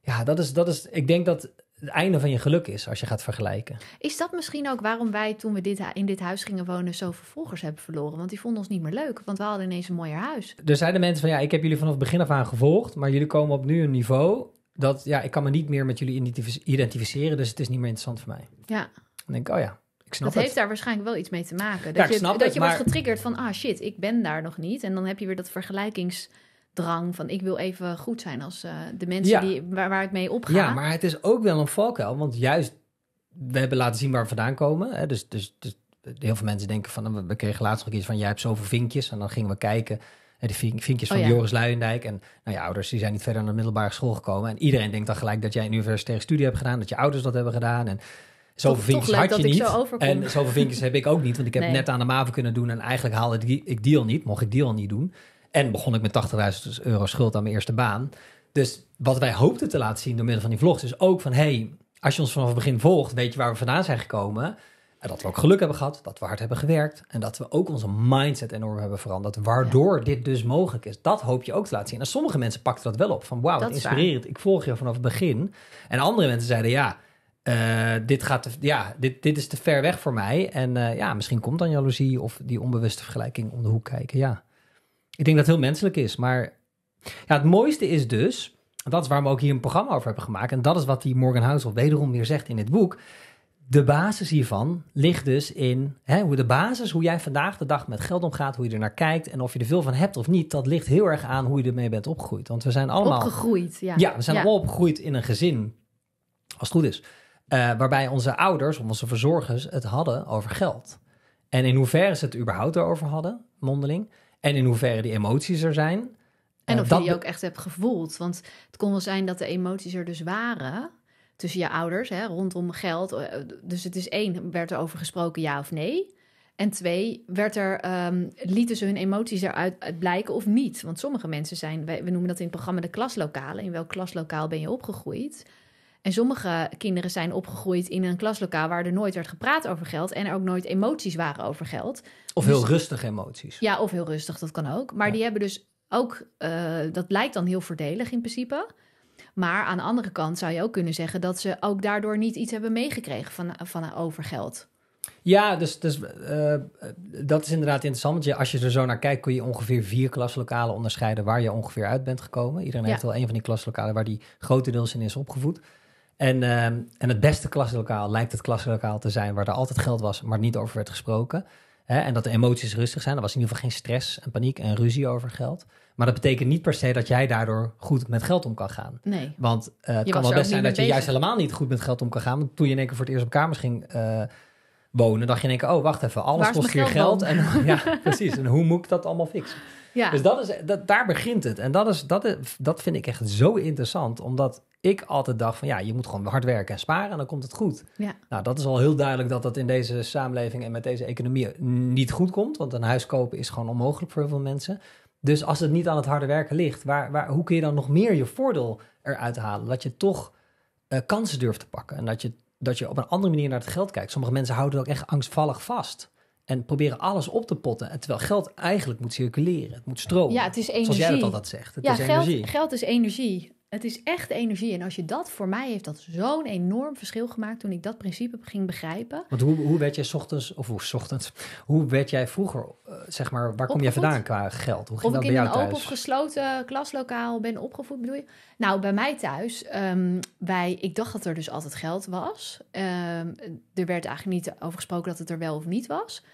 Ja, dat is, dat is... Ik denk dat het einde van je geluk is als je gaat vergelijken. Is dat misschien ook waarom wij toen we dit, in dit huis gingen wonen zoveel volgers hebben verloren? Want die vonden ons niet meer leuk, want we hadden ineens een mooier huis. Er de mensen van ja, ik heb jullie vanaf het begin af aan gevolgd, maar jullie komen op nu een niveau dat ja, ik kan me niet meer met jullie identificeren, dus het is niet meer interessant voor mij. Ja. Dan denk ik, oh ja, ik snap dat het. heeft daar waarschijnlijk wel iets mee te maken. Dat ja, je, dat je wordt getriggerd van, ah shit, ik ben daar nog niet. En dan heb je weer dat vergelijkings drang van ik wil even goed zijn als eh, de mensen die, waar, waar, het mee opga. Ja, maar het is ook wel een valkuil, want juist we hebben laten zien waar we vandaan komen. Hè? Dus, dus, dus heel veel mensen denken van, we kregen laatst nog iets van, jij hebt zoveel vinkjes. En dan gingen we kijken, de vinkjes oh van Joris Luijendijk. En nou ouders die zijn niet verder naar de middelbare school gekomen. En iedereen denkt dan gelijk dat jij een universitaire studie hebt gedaan, dat je ouders dat hebben gedaan. En zoveel vinkjes had je niet. Zo en zoveel vinkjes heb ik ook niet, want ik heb net aan de MAVO kunnen doen en eigenlijk haalde ik ik die al niet, mocht ik die al niet doen. En begon ik met 80.000 euro schuld aan mijn eerste baan. Dus wat wij hoopten te laten zien door middel van die vlogs is ook van... hey, als je ons vanaf het begin volgt, weet je waar we vandaan zijn gekomen... En dat we ook geluk hebben gehad, dat we hard hebben gewerkt en dat we ook onze mindset enorm hebben veranderd, waardoor dit dus mogelijk is. Dat hoop je ook te laten zien. En sommige mensen pakten dat wel op, van wauw, inspirerend, ik volg je vanaf het begin. En andere mensen zeiden ja, eh, dit, gaat ja dit, dit is te ver weg voor mij en eh, ja, misschien komt dan jaloezie of die onbewuste vergelijking om de hoek kijken, ja. Ik denk dat het heel menselijk is. Maar ja, het mooiste is dus, dat is waar we ook hier een programma over hebben gemaakt. En dat is wat die Morgan Housel wederom weer zegt in het boek. De basis hiervan ligt dus in hè, hoe de basis, hoe jij vandaag de dag met geld omgaat, hoe je er naar kijkt en of je er veel van hebt of niet, dat ligt heel erg aan hoe je ermee bent opgegroeid. Want we zijn allemaal. Opgegroeid, ja. Ja, we zijn allemaal opgegroeid in een gezin, als het goed is, eh, waarbij onze ouders of onze verzorgers het hadden over geld. En in hoeverre ze het überhaupt erover hadden, mondeling. En in hoeverre die emoties er zijn. En eh, of je die ook echt hebt gevoeld. Want het kon wel zijn dat de emoties er dus waren tussen je ouders hè, rondom geld. Eh, dus het is één, werd er over gesproken ja of nee? En twee, werd er, um, lieten ze hun emoties eruit eh, blijken of niet? Want sommige mensen zijn, we noemen dat in het programma de klaslokalen. In welk klaslokaal ben je opgegroeid? En sommige kinderen zijn opgegroeid in een klaslokaal waar er nooit werd gepraat over geld en er ook nooit emoties waren over geld. Of dus heel rustig emoties. Ja, of heel rustig, dat kan ook. Maar die hebben dus ook, eh, dat lijkt dan heel voordelig in principe. Maar aan de andere kant zou je ook kunnen zeggen dat ze ook daardoor niet iets hebben meegekregen van, van over geld. Ja, dus, dus eh, dat is inderdaad interessant. Want als je er zo naar kijkt, kun je ongeveer vier klaslokalen onderscheiden waar je ongeveer uit bent gekomen. Iedereen heeft wel een van die klaslokalen waar die grotendeels in is opgevoed. En, ehm, en het beste klaslokaal lijkt het klaslokaal te zijn waar er altijd geld was, maar niet over werd gesproken. Hè? En dat de emoties rustig zijn. Er was in ieder geval geen stress en paniek en ruzie over geld. Maar dat betekent niet per se dat jij daardoor goed met geld om kan gaan. Nee. Want eh, het kan wel best zijn dat je juist helemaal niet goed met geld om kan gaan. Want toen je in één keer voor het eerst op kamers ging eh, wonen, dacht je in één keer: oh, wacht even, alles kost hier geld. En, ja, precies. En hoe moet ik dat allemaal fixen? Ja. Dus dat is, dat, daar begint het. En dat, is, dat, dat vind ik echt zo interessant, omdat ik altijd dacht van ja, je moet gewoon hard werken en sparen en dan komt het goed. Ja. Nou, dat is al heel duidelijk dat dat in deze samenleving en met deze economie niet goed komt. Want een huis kopen is gewoon onmogelijk voor heel veel mensen. Dus als het niet aan het harde werken ligt, waar, waar, hoe kun je dan nog meer je voordeel eruit halen? Dat je toch eh, kansen durft te pakken en dat je, dat je op een andere manier naar het geld kijkt. Sommige mensen houden ook echt angstvallig vast. En proberen alles op te potten. Terwijl geld eigenlijk moet circuleren. Het moet stromen. Ja, het is energie. Zoals jij het altijd zegt. Het ja, geld, geld is energie. Het is echt energie. En als je dat voor mij heeft dat zo'n enorm verschil gemaakt toen ik dat principe ging begrijpen. Want hoe, hoe werd jij ochtends, of hoe ochtends, hoe werd jij vroeger, eh, zeg maar, waar kom je vandaan qua geld? Hoe ging of dat bij jou ik in een open of gesloten klaslokaal ben opgevoed, bedoel je? Nou, bij mij thuis, um, wij, ik dacht dat er dus altijd geld was. Ehm, er werd eigenlijk niet over gesproken dat het er wel of niet was.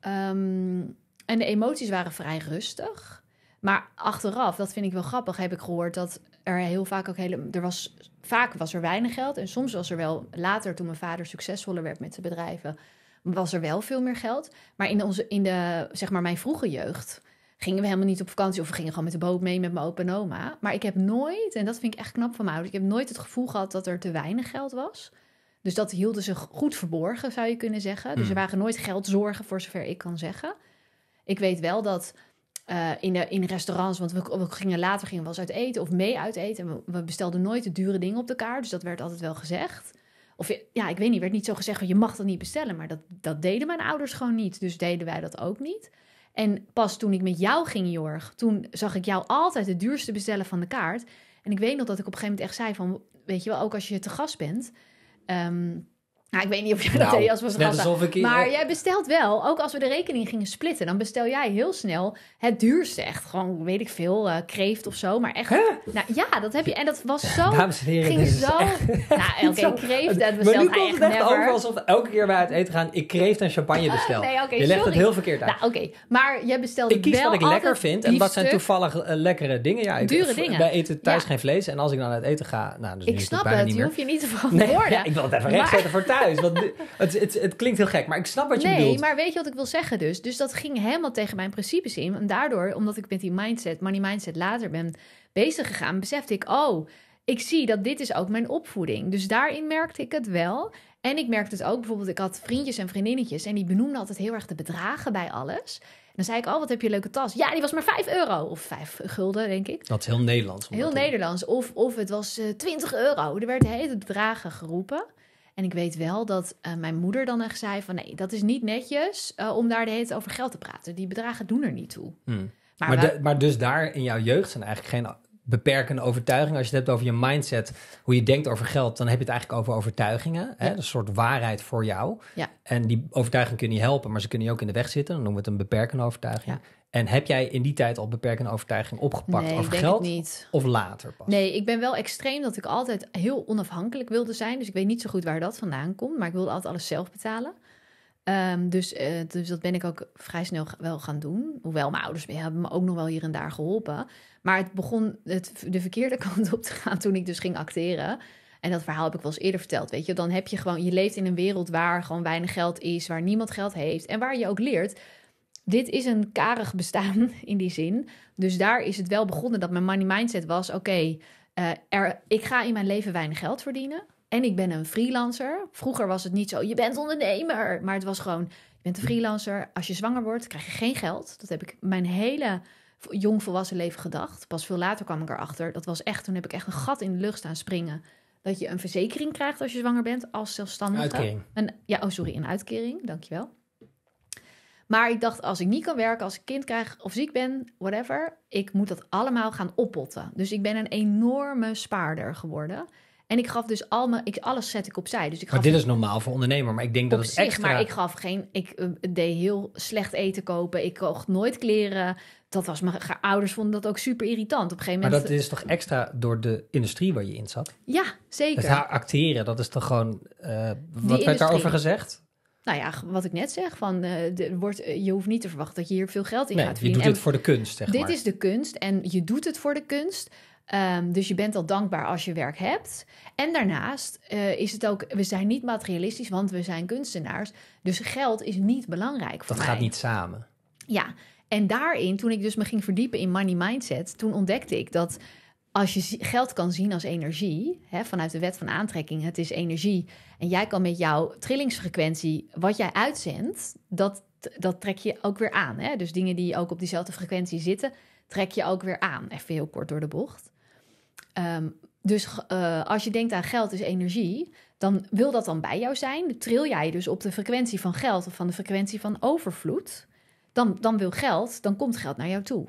Ehm, en de emoties waren vrij rustig. Maar achteraf, dat vind ik wel grappig, heb ik gehoord dat er heel vaak ook hele. Er was, vaak was er weinig geld. En soms was er wel later, toen mijn vader succesvoller werd met zijn bedrijven, was er wel veel meer geld. Maar in, onze, in de, zeg maar, mijn vroege jeugd gingen we helemaal niet op vakantie. Of we gingen gewoon met de boot mee met mijn opa en oma. Maar ik heb nooit, en dat vind ik echt knap van mijn ouders, ik heb nooit het gevoel gehad dat er te weinig geld was. Dus dat hielden ze goed verborgen, zou je kunnen zeggen. Dus hmm. er waren nooit geldzorgen, voor zover ik kan zeggen. Ik weet wel dat eh, in, de, in restaurants, want we, gingen later gingen we wel eens uit eten of mee uit eten. we, bestelden nooit de dure dingen op de kaart, dus dat werd altijd wel gezegd. Of ja, ik weet niet, werd niet zo gezegd, je mag dat niet bestellen. Maar dat, dat deden mijn ouders gewoon niet, dus deden wij dat ook niet. En pas toen ik met jou ging, Jorg, toen zag ik jou altijd de duurste bestellen van de kaart. En ik weet nog dat ik op een gegeven moment echt zei van, weet je wel, ook als je te gast bent... Ehm, nou, ik weet niet of jij dat deed als we het Maar jij bestelt wel, ook als we de rekening gingen splitten, dan bestel jij heel snel het duurste. Echt gewoon, weet ik veel, eh, kreeft of zo. Maar echt, nou, ja, dat heb je. En dat was zo. Dames en heren, ging zo. Nou, oké, kreeft, dat bestelt Maar nu komt het echt never. over alsof elke keer wij uit eten gaan, ik kreeft en champagne bestel. je legt het heel verkeerd uit. Nou, oké, maar jij bestelt Ik kies wat ik lekker vind en wat zijn toevallig eh, lekkere dingen. Ja, ik, Dure dingen. Wij eten thuis geen vlees en als ik dan uit eten ga, nou, dus ik snap het, je hoef je niet te verantwoorden. Ik wil het even rechtzetten voor thuis thuis. het, het, klinkt heel gek, maar ik snap wat je bedoelt. Nee, maar weet je wat ik wil zeggen dus? Dus dat ging helemaal tegen mijn principes in. En daardoor, omdat ik met die mindset, money mindset later ben bezig gegaan, besefte ik, oh, ik zie dat dit is ook mijn opvoeding. Dus daarin merkte ik het wel. En ik merkte het ook, bijvoorbeeld, ik had vriendjes en vriendinnetjes en die benoemden altijd heel erg de bedragen bij alles. En dan zei ik, oh, wat heb je leuke tas. Ja, die was maar 5 euro. Of 5 gulden, denk ik. Dat is heel Nederlands. Heel Nederlands. Of, of het was 20 eh, euro. Er werd hele bedragen geroepen. En ik weet wel dat eh, mijn moeder dan echt zei van nee, dat is niet netjes eh, om daar de hele tijd over geld te praten. Die bedragen doen er niet toe. Hmm. Maar, maar, dus daar in jouw jeugd zijn eigenlijk geen beperkende overtuigingen. Als je het hebt over je mindset, hoe je denkt over geld, dan heb je het eigenlijk over overtuigingen. Hè? Een soort waarheid voor jou. Ja. En die overtuigingen kunnen je helpen, maar ze kunnen je ook in de weg zitten. Dan noemen we het een beperkende overtuiging. Ja. En heb jij in die tijd al beperkende overtuiging opgepakt nee, over geld? Of later pas? Nee, ik ben wel extreem dat ik altijd heel onafhankelijk wilde zijn. Dus ik weet niet zo goed waar dat vandaan komt. Maar ik wilde altijd alles zelf betalen. Ehm, dus, eh, dus dat ben ik ook vrij snel wel gaan doen. Hoewel mijn ouders hebben me ook nog wel hier en daar geholpen. Maar het begon het, de verkeerde kant op te gaan toen ik dus ging acteren. En dat verhaal heb ik wel eens eerder verteld. Weet je, dan heb je gewoon, je leeft in een wereld waar gewoon weinig geld is, waar niemand geld heeft en waar je ook leert dit is een karig bestaan in die zin. Dus daar is het wel begonnen dat mijn money mindset was: oké, eh, ik ga in mijn leven weinig geld verdienen. En ik ben een freelancer. Vroeger was het niet zo, je bent ondernemer. Maar het was gewoon, je bent een freelancer. Als je zwanger wordt, krijg je geen geld. Dat heb ik mijn hele jong volwassen leven gedacht. Pas veel later kwam ik erachter. Dat was echt, toen heb ik echt een gat in de lucht staan springen. Dat je een verzekering krijgt als je zwanger bent, als zelfstandige. Uitkering. Een, ja, oh sorry, een uitkering, dankjewel. Maar ik dacht, als ik niet kan werken, als ik kind krijg of ziek ben, whatever, ik moet dat allemaal gaan oppotten. Dus ik ben een enorme spaarder geworden. En ik gaf dus al mijn, ik, alles zet ik opzij. Dus ik gaf maar dit is normaal voor ondernemer, maar ik denk dat het zich, extra... Maar ik gaf geen, ik eh, deed heel slecht eten kopen. Ik kocht nooit kleren. Dat was mijn ouders vonden dat ook super irritant. Op een gegeven moment. Maar dat is toch extra door de industrie waar je in zat? Ja, zeker. Het acteren, dat is toch gewoon. Eh, wat werd daarover gezegd? nou ja, wat ik net zeg, van, eh, de, wordt, eh, je hoeft niet te verwachten dat je hier veel geld in gaat verdienen. je doet het voor de kunst, zeg Dit is de kunst en je doet het voor de kunst. Ehm, dus je bent al dankbaar als je werk hebt. En daarnaast eh, is het ook, we zijn niet materialistisch, want we zijn kunstenaars. Dus geld is niet belangrijk voor Dat gaat niet samen. Ja, en daarin, toen ik dus me ging verdiepen in money mindset, toen ontdekte ik dat als je geld kan zien als energie, hè, vanuit de wet van aantrekking, het is energie. En jij kan met jouw trillingsfrequentie, wat jij uitzendt, dat, dat trek je ook weer aan. Hè? Dus dingen die ook op diezelfde frequentie zitten, trek je ook weer aan. Even heel kort door de bocht. Ehm, dus eh, als je denkt aan geld is energie, dan wil dat dan bij jou zijn. Tril jij dus op de frequentie van geld of van de frequentie van overvloed, dan, dan wil geld, dan komt geld naar jou toe.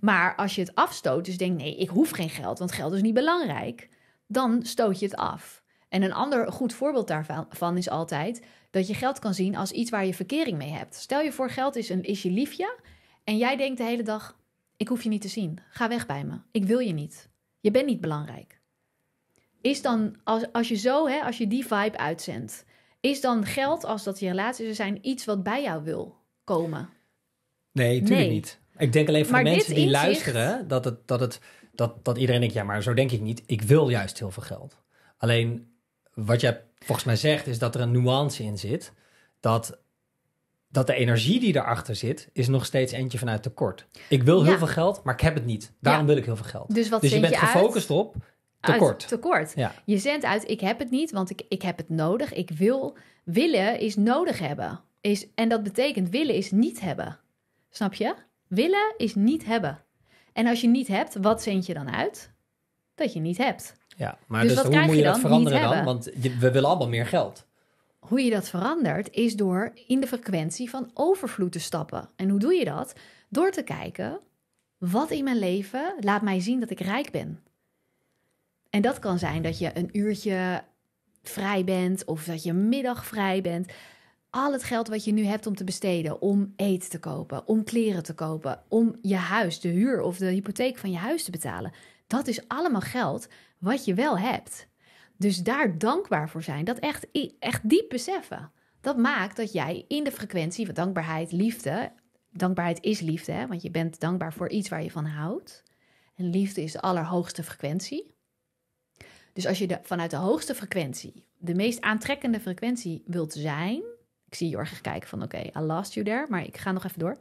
Maar als je het afstoot, dus denk nee, ik hoef geen geld, want geld is niet belangrijk, dan stoot je het af. En een ander goed voorbeeld daarvan is altijd dat je geld kan zien als iets waar je verkering mee hebt. Stel je voor, geld is, een, je liefje en jij denkt de hele dag: ik hoef je niet te zien, ga weg bij me, ik wil je niet, je bent niet belangrijk. Is dan, als, als je zo, hè, als je die vibe uitzendt, is dan geld, als dat je relaties er zijn, iets wat bij jou wil komen? Nee, natuurlijk niet. Ik denk alleen voor mensen die luisteren, dat, het, dat, het, dat, dat iedereen denkt, ja, maar zo denk ik niet. Ik wil juist heel veel geld. Alleen wat jij volgens mij zegt, is dat er een nuance in zit. Dat, dat de energie die erachter zit, is nog steeds eentje vanuit tekort. Ik wil heel veel geld, maar ik heb het niet. Daarom wil ik heel veel geld. Dus, wat dus je bent gefocust op tekort. tekort. Je zendt uit, ik heb het niet, want ik, ik heb het nodig. Ik wil, willen is nodig hebben. Is, en dat betekent, willen is niet hebben. Snap je? Willen is niet hebben. En als je niet hebt, wat zend je dan uit? Dat je niet hebt. Ja, maar dus, dus hoe moet je, dat veranderen dan? Want we willen allemaal meer geld. Hoe je dat verandert is door in de frequentie van overvloed te stappen. En hoe doe je dat? Door te kijken, wat in mijn leven laat mij zien dat ik rijk ben. En dat kan zijn dat je een uurtje vrij bent of dat je middag vrij bent al het geld wat je nu hebt om te besteden, om eten te kopen, om kleren te kopen, om je huis, de huur of de hypotheek van je huis te betalen, dat is allemaal geld wat je wel hebt. Dus daar dankbaar voor zijn, dat echt, echt diep beseffen. Dat maakt dat jij in de frequentie van dankbaarheid, liefde, dankbaarheid is liefde, hè? want je bent dankbaar voor iets waar je van houdt. En liefde is de allerhoogste frequentie. Dus als je vanuit de hoogste frequentie, de meest aantrekkende frequentie wilt zijn, ik zie Jorg kijken van oké, I lost you there, maar ik ga nog even door.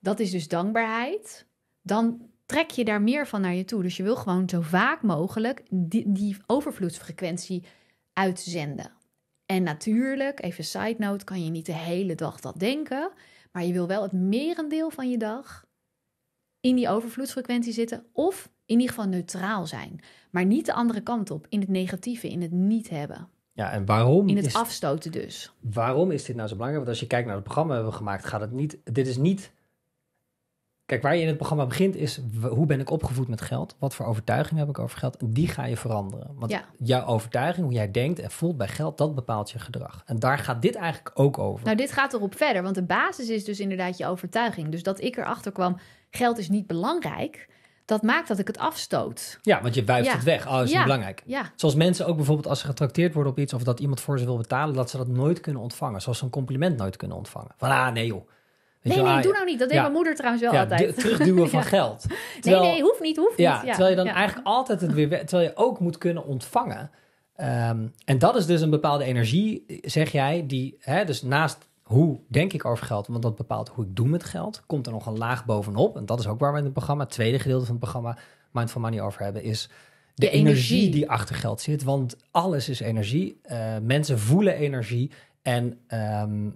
Dat is dus dankbaarheid. Dan trek je daar meer van naar je toe. Dus je wil gewoon zo vaak mogelijk die, die overvloedsfrequentie uitzenden. En natuurlijk, even side note, kan je niet de hele dag dat denken, maar je wil wel het merendeel van je dag in die overvloedsfrequentie zitten of in ieder geval neutraal zijn, maar niet de andere kant op, in het negatieve, in het niet hebben. Ja, en waarom? In het afstoten dus. Waarom is dit nou zo belangrijk? Want als je kijkt naar het programma hebben we gemaakt, gaat het niet. Dit is niet. Kijk, waar je in het programma begint is hoe ben ik opgevoed met geld? Wat voor overtuiging heb ik over geld? En die ga je veranderen. Want jouw overtuiging, hoe jij denkt en voelt bij geld, dat bepaalt je gedrag. En daar gaat dit eigenlijk ook over. Nou, dit gaat erop verder, want de basis is dus inderdaad je overtuiging. Dus dat ik erachter kwam, geld is niet belangrijk dat maakt dat ik het afstoot. Ja, want je wuift het weg. Oh, is ja. belangrijk. Ja. Zoals mensen ook bijvoorbeeld als ze getrakteerd worden op iets... of dat iemand voor ze wil betalen, dat ze dat nooit kunnen ontvangen. Zoals een compliment nooit kunnen ontvangen. Van, ah, nee joh. nee, nee, ah, doe nou niet. Dat deed mijn moeder trouwens wel altijd. Terugduwen van geld. nee, nee, hoeft niet, hoeft niet. Terwijl je dan eigenlijk altijd het weer... Terwijl je ook moet kunnen ontvangen... Ehm, en dat is dus een bepaalde energie, zeg jij, die hè, dus naast hoe denk ik over geld, want dat bepaalt hoe ik doe met geld. Komt er nog een laag bovenop, en dat is ook waar we in het programma, het tweede gedeelte van het programma Mindful Money over hebben, is de, energie. die achter geld zit. Want alles is energie. Eh, mensen voelen energie. En ehm,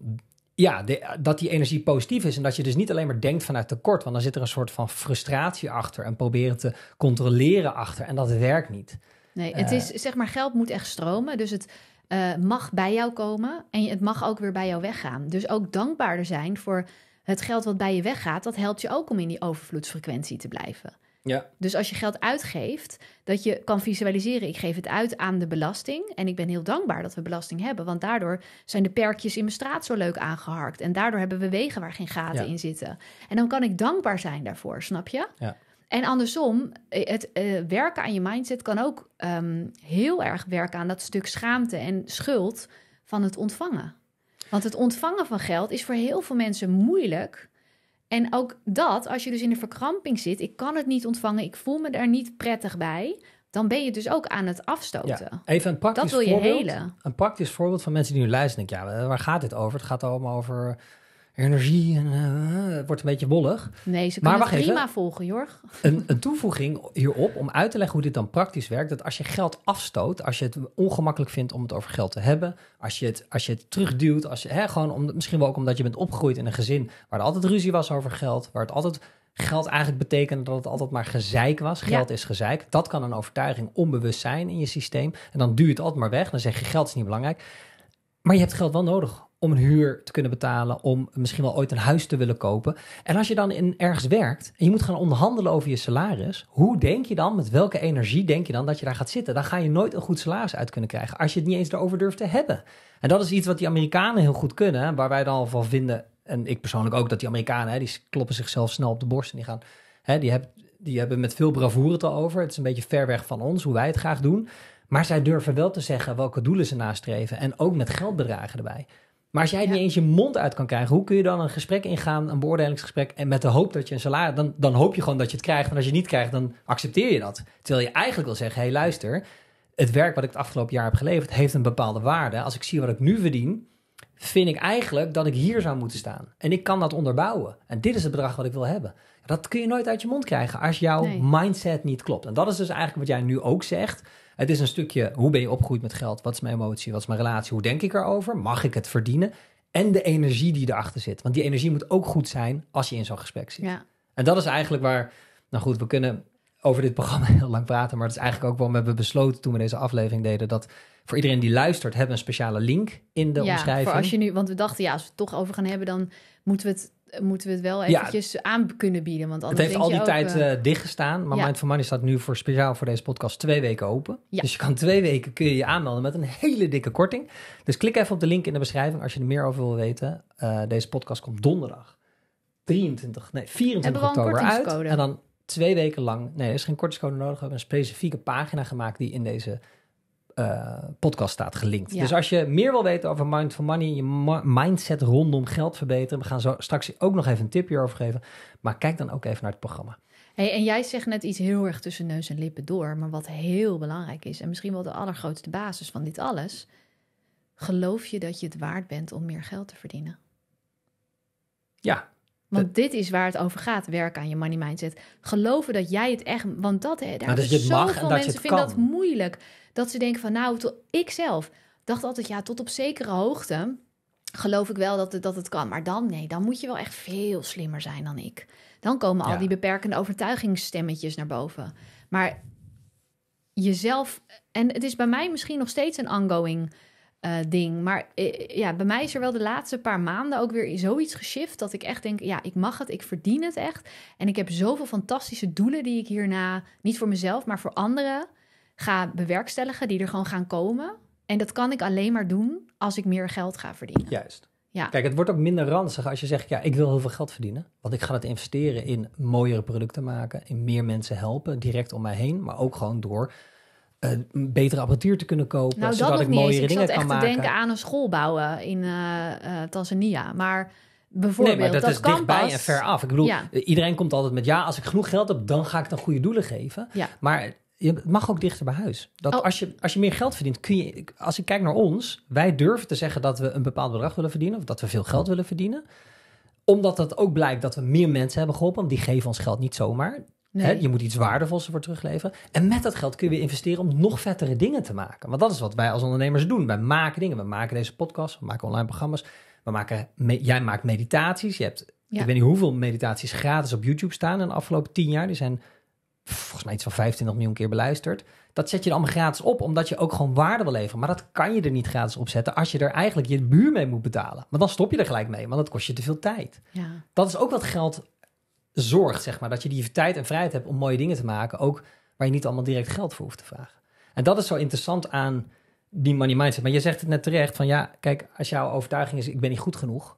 ja, dat die energie positief is en dat je dus niet alleen maar denkt vanuit tekort, want dan zit er een soort van frustratie achter en proberen te controleren achter en dat werkt niet. Nee, het eh. is zeg maar geld moet echt stromen, dus het uh, mag bij jou komen en het mag ook weer bij jou weggaan. Dus ook dankbaarder zijn voor het geld wat bij je weggaat. Dat helpt je ook om in die overvloedsfrequentie te blijven. Ja. Dus als je geld uitgeeft, dat je kan visualiseren: ik geef het uit aan de belasting. En ik ben heel dankbaar dat we belasting hebben, want daardoor zijn de perkjes in mijn straat zo leuk aangeharkt. En daardoor hebben we wegen waar geen gaten in zitten. En dan kan ik dankbaar zijn daarvoor, snap je? Ja. En andersom, eh, het eh, werken aan je mindset kan ook ehm, heel erg werken aan dat stuk schaamte en schuld van het ontvangen. Want het ontvangen van geld is voor heel veel mensen moeilijk. En ook dat, als je dus in de verkramping zit, ik kan het niet ontvangen, ik voel me daar niet prettig bij, dan ben je dus ook aan het afstoten. Ja, even een praktisch dat wil je voorbeeld. Helen. Een praktisch voorbeeld van mensen die nu luisteren. Ik, ja, waar gaat dit over? Het gaat allemaal over energie en eh, het wordt een beetje wollig. Nee, ze kunnen prima volgen, Jorg. Een, een, toevoeging hierop om uit te leggen hoe dit dan praktisch werkt. Dat als je geld afstoot, als je het ongemakkelijk vindt om het over geld te hebben, als je het, als je het terugduwt, als je, hè, gewoon om, misschien wel ook omdat je bent opgegroeid in een gezin waar er altijd ruzie was over geld, waar het altijd geld eigenlijk betekende dat het altijd maar gezeik was. Geld is gezeik. Dat kan een overtuiging onbewust zijn in je systeem. En dan duw je het altijd maar weg. Dan zeg je geld is niet belangrijk. Maar je hebt geld wel nodig om een huur te kunnen betalen, om misschien wel ooit een huis te willen kopen. En als je dan in ergens werkt en je moet gaan onderhandelen over je salaris, hoe denk je dan, met welke energie denk je dan dat je daar gaat zitten? Dan ga je nooit een goed salaris uit kunnen krijgen als je het niet eens erover durft te hebben. En dat is iets wat die Amerikanen heel goed kunnen, waar wij dan van vinden, en ik persoonlijk ook, dat die Amerikanen, hè, die kloppen zichzelf snel op de borst en die gaan, hè, die, hebben, die hebben met veel bravoure het al over. Het is een beetje ver weg van ons, hoe wij het graag doen. Maar zij durven wel te zeggen welke doelen ze nastreven en ook met geldbedragen erbij. Maar als jij niet eens je mond uit kan krijgen, hoe kun je dan een gesprek ingaan, een beoordelingsgesprek, en met de hoop dat je een salaris, dan, dan hoop je gewoon dat je het krijgt. En als je het niet krijgt, dan accepteer je dat. Terwijl je eigenlijk wil zeggen, hé hey, luister, het werk wat ik het afgelopen jaar heb geleverd, heeft een bepaalde waarde. Als ik zie wat ik nu verdien, vind ik eigenlijk dat ik hier zou moeten staan. En ik kan dat onderbouwen. En dit is het bedrag wat ik wil hebben. Dat kun je nooit uit je mond krijgen als jouw mindset niet klopt. En dat is dus eigenlijk wat jij nu ook zegt. Het is een stukje hoe ben je opgegroeid met geld? Wat is mijn emotie? Wat is mijn relatie? Hoe denk ik erover? Mag ik het verdienen? En de energie die erachter zit. Want die energie moet ook goed zijn als je in zo'n gesprek zit. Ja. En dat is eigenlijk waar. Nou goed, we kunnen over dit programma heel lang praten. Maar het is eigenlijk ook waarom we hebben besloten toen we deze aflevering deden. Dat voor iedereen die luistert, hebben we een speciale link in de ja, omschrijving. Voor als je nu, want we dachten, ja, als we het toch over gaan hebben, dan moeten we het moeten we het wel eventjes aan kunnen bieden. Want anders het heeft al die tijd eh, eh, dichtgestaan. Maar ja. Mindful Money staat nu voor speciaal voor deze podcast twee weken open. Dus je kan twee weken kun je je aanmelden met een hele dikke korting. Dus klik even op de link in de beschrijving als je er meer over wil weten. Eh, deze podcast komt donderdag 23, nee 24 oktober uit. En dan twee weken lang, nee er is geen kortingscode nodig. We hebben een specifieke pagina gemaakt die in deze eh, podcast staat gelinkt. Dus als je meer wil weten over Mindful Money, je mindset rondom geld verbeteren, we gaan zo straks ook nog even een tipje over geven. Maar kijk dan ook even naar het programma. Hey, en jij zegt net iets heel erg tussen neus en lippen door, maar wat heel belangrijk is en misschien wel de allergrootste basis van dit alles. Geloof je dat je het waard bent om meer geld te verdienen? Ja, want dit is waar het over gaat. Werken aan je money mindset. Geloven dat jij het echt... Want dat, hè, daar nou, dus mensen vinden dat moeilijk. Dat ze denken van, nou, ik zelf dacht altijd... ja, tot op zekere hoogte geloof ik wel dat het, dat het kan. Maar dan, nee, dan moet je wel echt veel slimmer zijn dan ik. Dan komen al die beperkende overtuigingsstemmetjes naar boven. Maar jezelf... En het is bij mij misschien nog steeds een ongoing eh, ding. Maar eh, eh, ja, bij mij is er wel de laatste paar maanden ook weer zoiets geshift dat ik echt denk, ja, ik mag het, ik verdien het echt. En ik heb zoveel fantastische doelen die ik hierna, niet voor mezelf, maar voor anderen ga bewerkstelligen, die er gewoon gaan komen. En dat kan ik alleen maar doen als ik meer geld ga verdienen. Juist. Ja. Kijk, het wordt ook minder ranzig als je zegt, ja, ik wil heel veel geld verdienen. Want ik ga het investeren in mooiere producten maken, in meer mensen helpen, direct om mij heen. Maar ook gewoon door een betere apparatuur te kunnen kopen. Nou, zodat ik mooiere dingen kan maken. Ik zat echt te denken aan een school bouwen eh, in eh, eh, Tanzania. Maar bijvoorbeeld, dat, is kan dichtbij en ver af. Ik bedoel, iedereen komt altijd met ja, als ik genoeg geld heb, dan ga ik dan goede doelen geven. Ja. Maar het mag ook dichter bij huis. Dat oh. als, je, als je meer geld verdient, kun je. Als ik kijk naar ons, wij durven te zeggen dat we een bepaald bedrag willen verdienen of dat we veel geld willen verdienen omdat dat ook blijkt dat we meer mensen hebben geholpen. die geven ons geld niet zomaar. Hè, je moet iets waardevols ervoor terugleveren. En met dat geld kun je weer investeren om nog vettere dingen te maken. Want dat is wat wij als ondernemers doen. Wij maken dingen. We maken deze podcast, we maken online programma's. We maken jij maakt meditaties. Je hebt, ik weet niet hoeveel meditaties gratis op YouTube staan in de afgelopen tien jaar. Die zijn volgens mij iets van 25 miljoen keer beluisterd. Dat zet je er allemaal gratis op, omdat je ook gewoon waarde wil leveren. Maar dat kan je er niet gratis op zetten als je er eigenlijk je buur mee moet betalen. Maar dan stop je er gelijk mee, want dat kost je te veel tijd. Ja. Dat is ook wat geld zorgt, zeg maar. Dat je die tijd en vrijheid hebt om mooie dingen te maken. Ook waar je niet allemaal direct geld voor hoeft te vragen. En dat is zo interessant aan die money mindset. Maar je zegt het net terecht van ja, kijk, als jouw overtuiging is ik ben niet goed genoeg,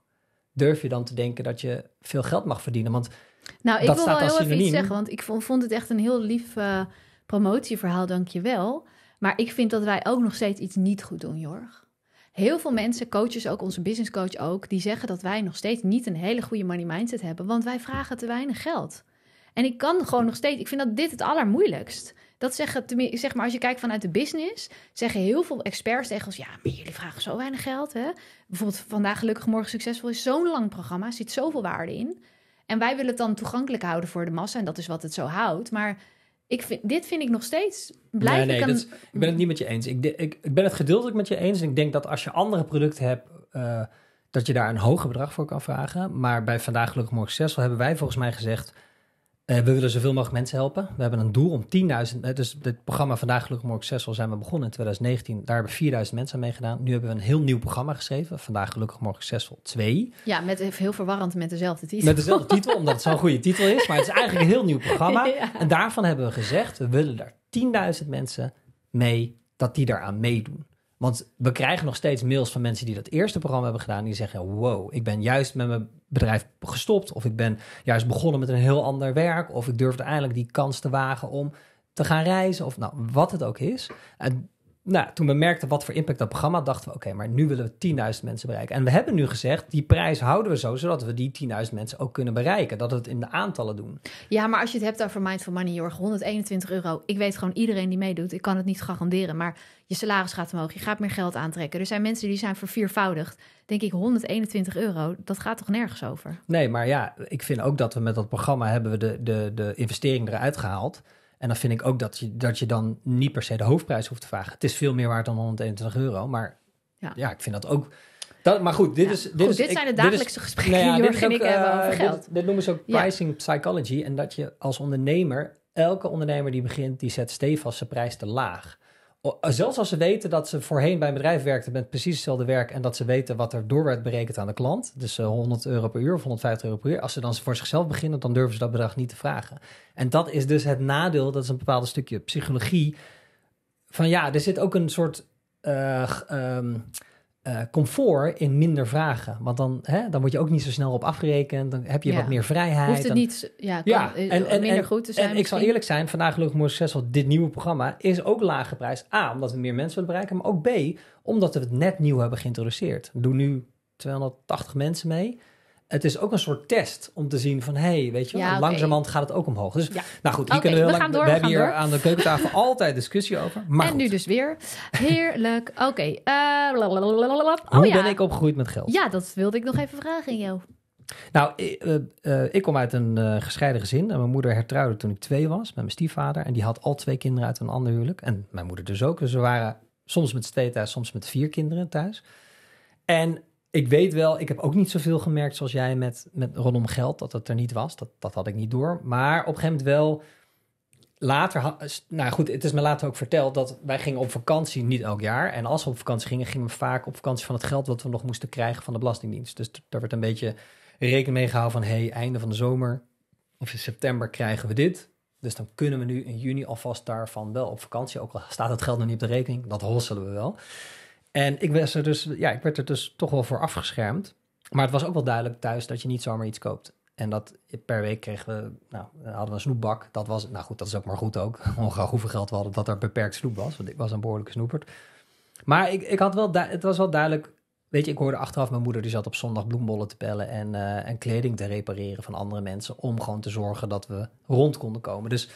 durf je dan te denken dat je veel geld mag verdienen? Want nou, ik dat wil staat wel even iets zeggen, want ik vond het echt een heel lief uh, promotieverhaal, dankjewel. Maar ik vind dat wij ook nog steeds iets niet goed doen, Jorg heel veel mensen, coaches ook, onze businesscoach ook, die zeggen dat wij nog steeds niet een hele goede money mindset hebben, want wij vragen te weinig geld. En ik kan gewoon nog steeds, ik vind dat dit het allermoeilijkst. Dat zeggen, zeg maar, als je kijkt vanuit de business, zeggen heel veel experts tegen ons: ja, maar jullie vragen zo weinig geld. Hè? Bijvoorbeeld, vandaag gelukkig morgen succesvol is zo'n lang programma, zit zoveel waarde in. En wij willen het dan toegankelijk houden voor de massa en dat is wat het zo houdt. Maar ik dit vind ik nog steeds. Blijf nee, nee, ik, aan... ik ben het niet met je eens. Ik, ik, ben het gedeeltelijk met je eens. En ik denk dat als je andere producten hebt, eh, dat je daar een hoger bedrag voor kan vragen. Maar bij Vandaag Gelukkig Morgen Succesvol hebben wij volgens mij gezegd eh, we willen zoveel mogelijk mensen helpen. We hebben een doel om 10.000. Eh, dus dit programma Vandaag Gelukkig Morgen Succesvol zijn we begonnen in 2019. Daar hebben 4000 mensen aan meegedaan. Nu hebben we een heel nieuw programma geschreven. Vandaag Gelukkig Morgen Succesvol 2. Ja, met, heel verwarrend met dezelfde titel. Met dezelfde titel, omdat het zo'n goede titel is. Maar het is eigenlijk een heel nieuw programma. En daarvan hebben we gezegd, we willen daar 10.000 mensen mee, dat die daaraan meedoen. Want we krijgen nog steeds mails van mensen die dat eerste programma hebben gedaan. Die zeggen: Wow, ik ben juist met mijn bedrijf gestopt. Of ik ben juist begonnen met een heel ander werk. Of ik durfde eindelijk die kans te wagen om te gaan reizen. Of nou, wat het ook is. En nou, toen we merkten wat voor impact dat programma, had, dachten we: oké, maar nu willen we 10.000 mensen bereiken. En we hebben nu gezegd: die prijs houden we zo, zodat we die 10.000 mensen ook kunnen bereiken. Dat we het in de aantallen doen. Ja, maar als je het hebt over Mindful Money, Jorg, 121 euro. Ik weet gewoon iedereen die meedoet. Ik kan het niet garanderen, maar je salaris gaat omhoog. Je gaat meer geld aantrekken. Er zijn mensen die zijn verviervoudigd. Denk ik 121 euro, dat gaat toch nergens over? Nee, maar ja, ik vind ook dat we met dat programma hebben we de, de, de investering eruit gehaald hebben en dan vind ik ook dat je, dat je dan niet per se de hoofdprijs hoeft te vragen. Het is veel meer waard dan 121 euro. Maar ja, ik vind dat ook. Dat, maar goed, dit, is, dit, zijn de dagelijkse gesprekken nou die we en ik hebben eh, over geld. Dit, dit, noemen ze ook pricing psychology. En dat je als ondernemer, elke ondernemer die begint, die zet stevast zijn prijs te laag zelfs als ze weten dat ze voorheen bij een bedrijf werkten met precies hetzelfde werk en dat ze weten wat er door werd berekend aan de klant, dus 100 eh, euro per uur of 150 euro per uur, als ze dan voor zichzelf beginnen, dan durven ze dat bedrag niet te vragen. En dat is dus het nadeel, dat is een bepaald stukje psychologie, van ja, er zit ook een soort eh, ehm, eh, comfort in minder vragen. Want dan, hè, dan word je ook niet zo snel op afgerekend. Dan heb je wat meer vrijheid. Hoeft het niet ja, ja. En, eh, en, minder goed te zijn. ik zal eerlijk zijn, vandaag Gelukkig Mooi Succesvol, dit nieuwe programma, is ook lage prijs. A, omdat we meer mensen willen bereiken. Maar ook B, omdat we het net nieuw hebben geïntroduceerd. We doen nu 280 mensen mee het is ook een soort test om te zien van... hé, hey, weet je wel, langzamerhand gaat het ook omhoog. Dus ja. nou goed, hier kunnen we, we, lang, hebben hier aan de keukentafel altijd discussie over. Maar en nu dus weer. Heerlijk. Oké. Eh, Hoe oh ben ik opgegroeid met geld? Ja, dat wilde ik nog even vragen in jou. Nou, ik, eh, eh, ik kom uit een gescheiden gezin. En mijn moeder hertrouwde toen ik twee was met mijn stiefvader. En die had al twee kinderen uit een ander huwelijk. En mijn moeder dus ook. Dus we waren soms met twee thuis, soms met vier kinderen thuis. En ik weet wel, ik heb ook niet zoveel gemerkt zoals jij met, met rondom geld, dat dat er niet was. Dat, dat had ik niet door. Maar op een gegeven moment wel later, nou goed, het is me later ook verteld dat wij gingen op vakantie, niet elk jaar. En als we op vakantie gingen, gingen we vaak op vakantie van het geld wat we nog moesten krijgen van de Belastingdienst. Dus daar werd een beetje rekening mee gehouden van, hey, einde van de zomer of in september krijgen we dit. Dus dan kunnen we nu in juni alvast daarvan wel op vakantie. Ook al staat het geld nog niet op de rekening, dat hosselen we wel. En ik, was er dus, ja, ik werd er dus toch wel voor afgeschermd. Maar het was ook wel duidelijk thuis dat je niet zomaar iets koopt. En dat per week kregen we, nou, hadden we een snoepbak. Dat was, nou goed, dat is ook maar goed ook. Ongeacht hoeveel geld we hadden, dat er beperkt snoep was. Want ik was een behoorlijke snoepert. Maar ik, ik had wel, het was wel duidelijk. Weet je, ik hoorde achteraf mijn moeder, die zat op zondag bloembollen te pellen en, eh, en kleding te repareren van andere mensen. Om gewoon te zorgen dat we rond konden komen. Dus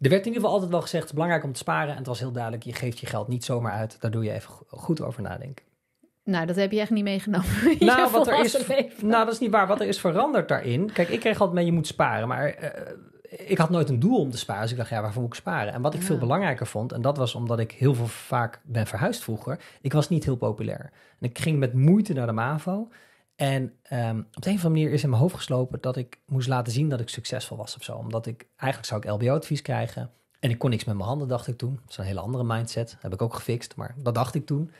er werd in ieder geval altijd wel gezegd, belangrijk om te sparen. En het was heel duidelijk, je geeft je geld niet zomaar uit. Daar doe je even goed over nadenken. Nou, dat heb je echt niet meegenomen. Nou, wat er is, nou, dat is niet waar. Wat er is veranderd daarin. Kijk, ik kreeg altijd mee, je moet sparen. Maar eh, ik had nooit een doel om te sparen. Dus ik dacht, ja, waarvoor moet ik sparen? En wat ik veel belangrijker vond, en dat was omdat ik heel veel vaak ben verhuisd vroeger. Ik was niet heel populair. En ik ging met moeite naar de MAVO. En ehm, op de een of andere manier is in mijn hoofd geslopen dat ik moest laten zien dat ik succesvol was of zo. Omdat ik eigenlijk zou ik LBO-advies krijgen. En ik kon niks met mijn handen, dacht ik toen. Dat is een hele andere mindset. Heb ik ook gefixt, maar dat dacht ik toen.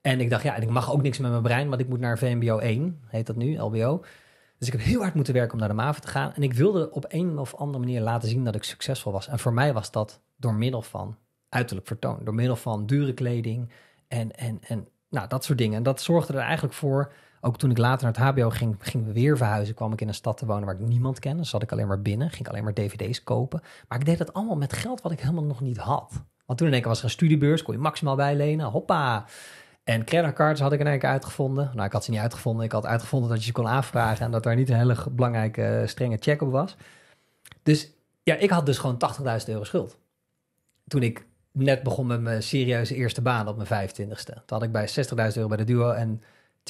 En ik dacht, ja, en ik mag ook niks met mijn brein, want ik moet naar VMBO 1, heet dat nu, LBO. Dus ik heb heel hard moeten werken om naar de MAVO te gaan. En ik wilde op een of andere manier laten zien dat ik succesvol was. En voor mij was dat door middel van uiterlijk vertoon. Door middel van dure kleding en, en, en nou, dat soort dingen. En dat zorgde er eigenlijk voor ook toen ik later naar het HBO ging, ging weer verhuizen, kwam ik in een stad te wonen waar ik niemand kende. zat ik alleen maar binnen, ging ik alleen maar DVD's kopen. Maar ik deed dat allemaal met geld wat ik helemaal nog niet had. Want toen in één keer was er een studiebeurs, kon je maximaal bijlenen, hoppa. En creditcards had ik in één keer uitgevonden. Nou, ik had ze niet uitgevonden. Ik had uitgevonden dat je ze kon aanvragen en dat daar niet een hele belangrijke, eh, strenge check op was. Dus ja, ik had dus gewoon 80.000 euro schuld. Toen ik net begon met mijn serieuze eerste baan op mijn 25ste. Toen had ik bij 60.000 euro bij de duo en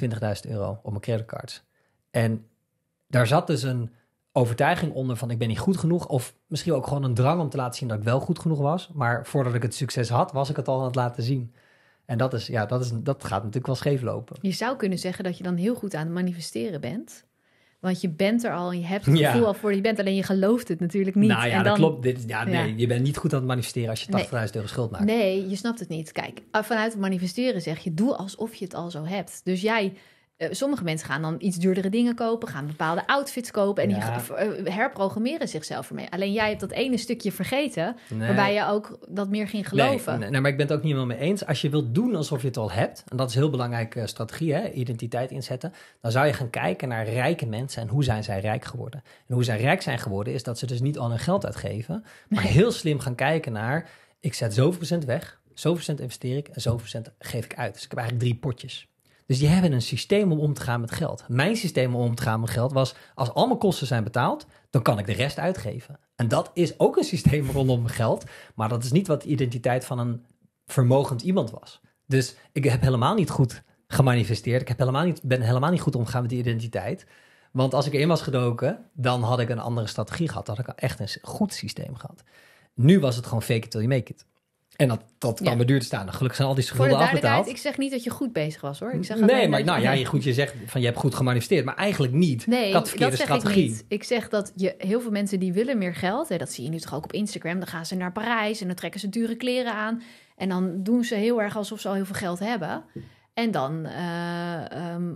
20.000 euro op mijn creditcard. En daar zat dus een overtuiging onder van ik ben niet goed genoeg. Of misschien ook gewoon een drang om te laten zien dat ik wel goed genoeg was. Maar voordat ik het succes had, was ik het al aan het laten zien. En dat, is, ja, dat, is, dat gaat natuurlijk wel scheef lopen. Je zou kunnen zeggen dat je dan heel goed aan het manifesteren bent. Want je bent er al en je hebt het gevoel al voor je bent. Alleen je gelooft het natuurlijk niet. Nou ja, en dan, dat klopt. Dit, ja, nee, Je bent niet goed aan het manifesteren als je 80.000 euro schuld maakt. Nee, je snapt het niet. Kijk, vanuit het manifesteren zeg je... doe alsof je het al zo hebt. Dus jij eh, sommige mensen gaan dan iets duurdere dingen kopen, gaan bepaalde outfits kopen en die eh, herprogrammeren zichzelf ermee. Alleen jij hebt dat ene stukje vergeten, waarbij je ook dat meer ging geloven. Nee, maar ik ben het ook niet helemaal mee eens. Als je wilt doen alsof je het al hebt, en dat is een heel belangrijke eh, strategie, hè, identiteit inzetten, dan zou je gaan kijken naar rijke mensen en hoe zijn zij rijk geworden. En hoe zij rijk zijn geworden is dat ze dus niet al hun geld uitgeven, maar heel slim gaan kijken naar, ik zet zoveel procent weg, zoveel procent investeer ik en zoveel procent geef ik uit. Dus ik heb eigenlijk drie potjes. Dus die hebben een systeem om om te gaan met geld. Mijn systeem om om te gaan met geld was: als al mijn kosten zijn betaald, dan kan ik de rest uitgeven. En dat is ook een systeem rondom geld, maar dat is niet wat de identiteit van een vermogend iemand was. Dus ik heb helemaal niet goed gemanifesteerd. Ik heb helemaal niet, ben helemaal niet goed omgegaan met die identiteit. Want als ik erin was gedoken, dan had ik een andere strategie gehad. Dan had ik echt een goed systeem gehad. Nu was het gewoon fake it till you make it. En dat, dat kwam ja. duur te staan. Gelukkig zijn al die schulden afbetaald. Ik zeg niet dat je goed bezig was hoor. Ik zeg nee, maar nou, ja, je, goed, je zegt van je hebt goed gemanifesteerd, maar eigenlijk niet. Nee, dat, verkeerde zeg strategie. ik niet. Ik zeg dat je, heel veel mensen die willen meer geld. Hè, dat zie je nu toch ook op Instagram. Dan gaan ze naar Parijs en dan trekken ze dure kleren aan. En dan doen ze heel erg alsof ze al heel veel geld hebben. En dan eh, ehm,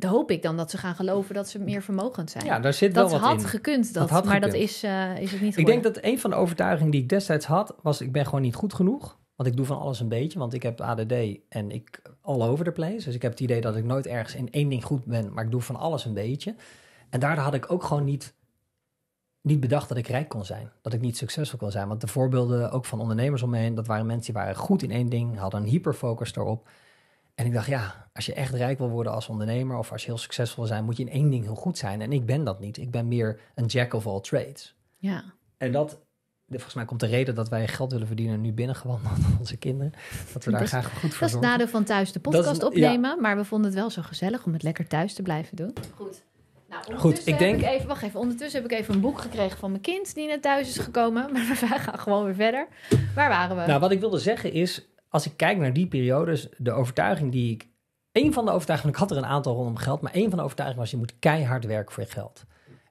hoop ik dan dat ze gaan geloven dat ze meer vermogend zijn. Ja, daar zit dat wel wat had Gekund, dat, had maar dat is, eh, is het niet goed. Ik denk dat een van de overtuigingen die ik destijds had, was ik ben gewoon niet goed genoeg. Want ik doe van alles een beetje, want ik heb ADD en ik all over the place. Dus ik heb het idee dat ik nooit ergens in één ding goed ben, maar ik doe van alles een beetje. En daardoor had ik ook gewoon niet, niet bedacht dat ik rijk kon zijn. Dat ik niet succesvol kon zijn. Want de voorbeelden ook van ondernemers om me heen, dat waren mensen die waren goed in één ding, hadden een hyperfocus erop. En ik dacht, ja, als je echt rijk wil worden als ondernemer of als je heel succesvol wil zijn, moet je in één ding heel goed zijn. En ik ben dat niet. Ik ben meer een jack of all trades. Ja. En dat, volgens mij komt de reden dat wij geld willen verdienen nu binnengewandeld aan onze kinderen. Dat we daar graag goed voor Dat zorgen. is het nadeel van thuis de podcast opnemen, maar we vonden het wel zo gezellig om het lekker thuis te blijven doen. Goed. Nou, Goed, ik denk. even, wacht even. Ondertussen heb ik even een boek gekregen van mijn kind die net thuis is gekomen. Maar we gaan gewoon weer verder. Waar waren we? Nou, wat ik wilde zeggen is als ik kijk naar die periodes, de overtuiging die ik. Een van de overtuigingen, ik had er een aantal rondom geld, maar een van de overtuigingen was: je moet keihard werken voor je geld.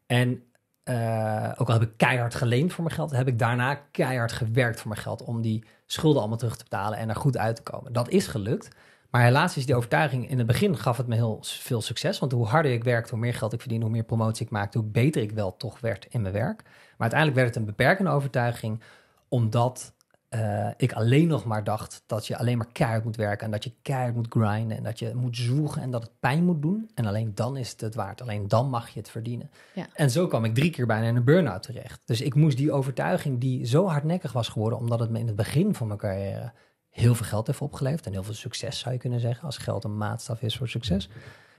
En eh, ook al heb ik keihard geleend voor mijn geld, heb ik daarna keihard gewerkt voor mijn geld om die schulden allemaal terug te betalen en er goed uit te komen. Dat is gelukt. Maar helaas is die overtuiging in het begin gaf het me heel veel succes. Want hoe harder ik werkte, hoe meer geld ik verdiende, hoe meer promotie ik maakte, hoe beter ik wel toch werd in mijn werk. Maar uiteindelijk werd het een beperkende overtuiging, omdat uh, ik alleen nog maar dacht dat je alleen maar keihard moet werken en dat je keihard moet grinden en dat je moet zwoegen en dat het pijn moet doen. En alleen dan is het het waard. Alleen dan mag je het verdienen. Ja. En zo kwam ik drie keer bijna in een burn-out terecht. Dus ik moest die overtuiging die zo hardnekkig was geworden, omdat het me in het begin van mijn carrière heel veel geld heeft opgeleverd en heel veel succes zou je kunnen zeggen, als geld een maatstaf is voor succes,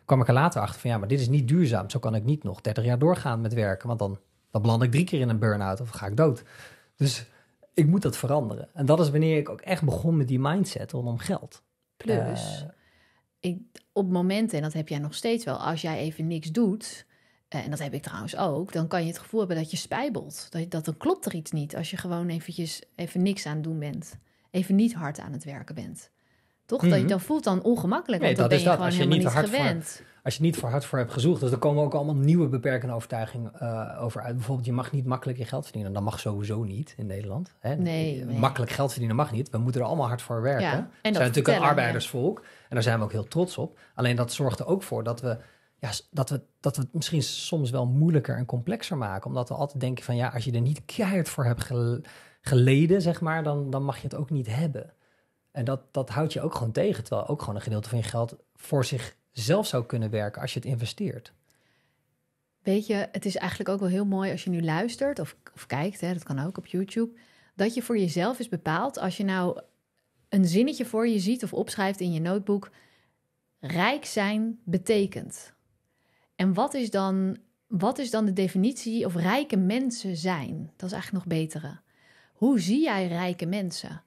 kwam ik er later achter van ja, maar dit is niet duurzaam. Zo kan ik niet nog 30 jaar doorgaan met werken, want dan, dan beland ik drie keer in een burn-out of ga ik dood. Dus ik moet dat veranderen. En dat is wanneer ik ook echt begon met die mindset rondom geld. Plus, eh. ik, op momenten, en dat heb jij nog steeds wel, als jij even niks doet, eh, en dat heb ik trouwens ook, dan kan je het gevoel hebben dat je spijbelt. Dat, dat dan klopt er iets niet als je gewoon eventjes even niks aan het doen bent. Even niet hard aan het werken bent. Toch? Dat mhm. je dan voelt dan ongemakkelijk, want dat dan ben je dat. gewoon als je helemaal niet, niet gewend als je niet voor hard voor hebt gezocht. Dus er komen ook allemaal nieuwe beperkende overtuigingen eh, over uit. Bijvoorbeeld, je mag niet makkelijk je geld verdienen. Dat mag sowieso niet in Nederland. Hè? Nee, Makkelijk geld verdienen mag niet. We moeten er allemaal hard voor werken. Ja, en we zijn natuurlijk een arbeidersvolk. En daar zijn we ook heel trots op. Alleen dat zorgt er ook voor dat we, ja, dat, we, dat we het misschien soms wel moeilijker en complexer maken. Omdat we altijd denken van ja, als je er niet keihard voor hebt geleden, zeg maar, dan, dan mag je het ook niet hebben. En dat, dat houdt je ook gewoon tegen. Terwijl ook gewoon een gedeelte van je geld voor zich zelf zou kunnen werken als je het investeert. Weet je, het is eigenlijk ook wel heel mooi als je nu luistert of, of kijkt, hè, dat kan ook op YouTube, dat je voor jezelf is bepaald als je nou een zinnetje voor je ziet of opschrijft in je notebook, rijk zijn betekent. En wat is dan, wat is dan de definitie of rijke mensen zijn? Dat is eigenlijk nog betere. Hoe zie jij rijke mensen?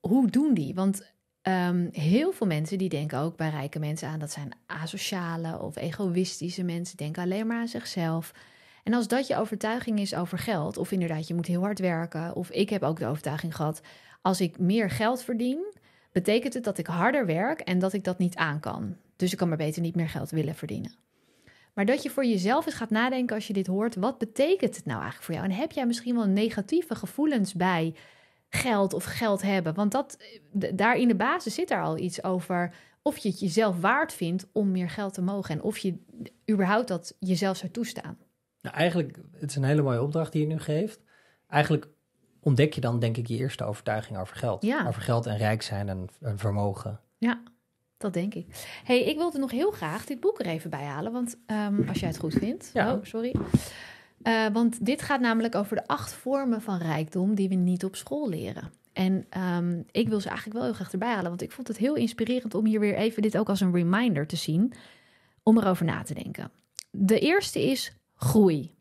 Hoe doen die? Want Ehm, heel veel mensen die denken ook bij rijke mensen aan dat zijn asociale of egoïstische mensen, denken alleen maar aan zichzelf. En als dat je overtuiging is over geld, of inderdaad je moet heel hard werken, of ik heb ook de overtuiging gehad, als ik meer geld verdien, betekent het dat ik harder werk en dat ik dat niet aan kan. Dus ik kan maar beter niet meer geld willen verdienen. Maar dat je voor jezelf eens gaat nadenken als je dit hoort, wat betekent het nou eigenlijk voor jou? En heb jij misschien wel negatieve gevoelens bij geld of geld hebben. Want dat, daar in de basis zit er al iets over of je het jezelf waard vindt om meer geld te mogen. En of je überhaupt dat jezelf zou toestaan. Nou, eigenlijk, het is een hele mooie opdracht die je nu geeft. Eigenlijk ontdek je dan, denk ik, je eerste overtuiging over geld. Ja. Over geld en rijk zijn en, vermogen. Ja, dat denk ik. hey, ik wilde nog heel graag dit boek er even bij halen. Want ehm, als jij het goed vindt. Ja. Oh, sorry. Eh, want dit gaat namelijk over de acht vormen van rijkdom die we niet op school leren. En ehm, ik wil ze eigenlijk wel heel graag erbij halen, want ik vond het heel inspirerend om hier weer even dit ook als een reminder te zien, om erover na te denken. De eerste is groei.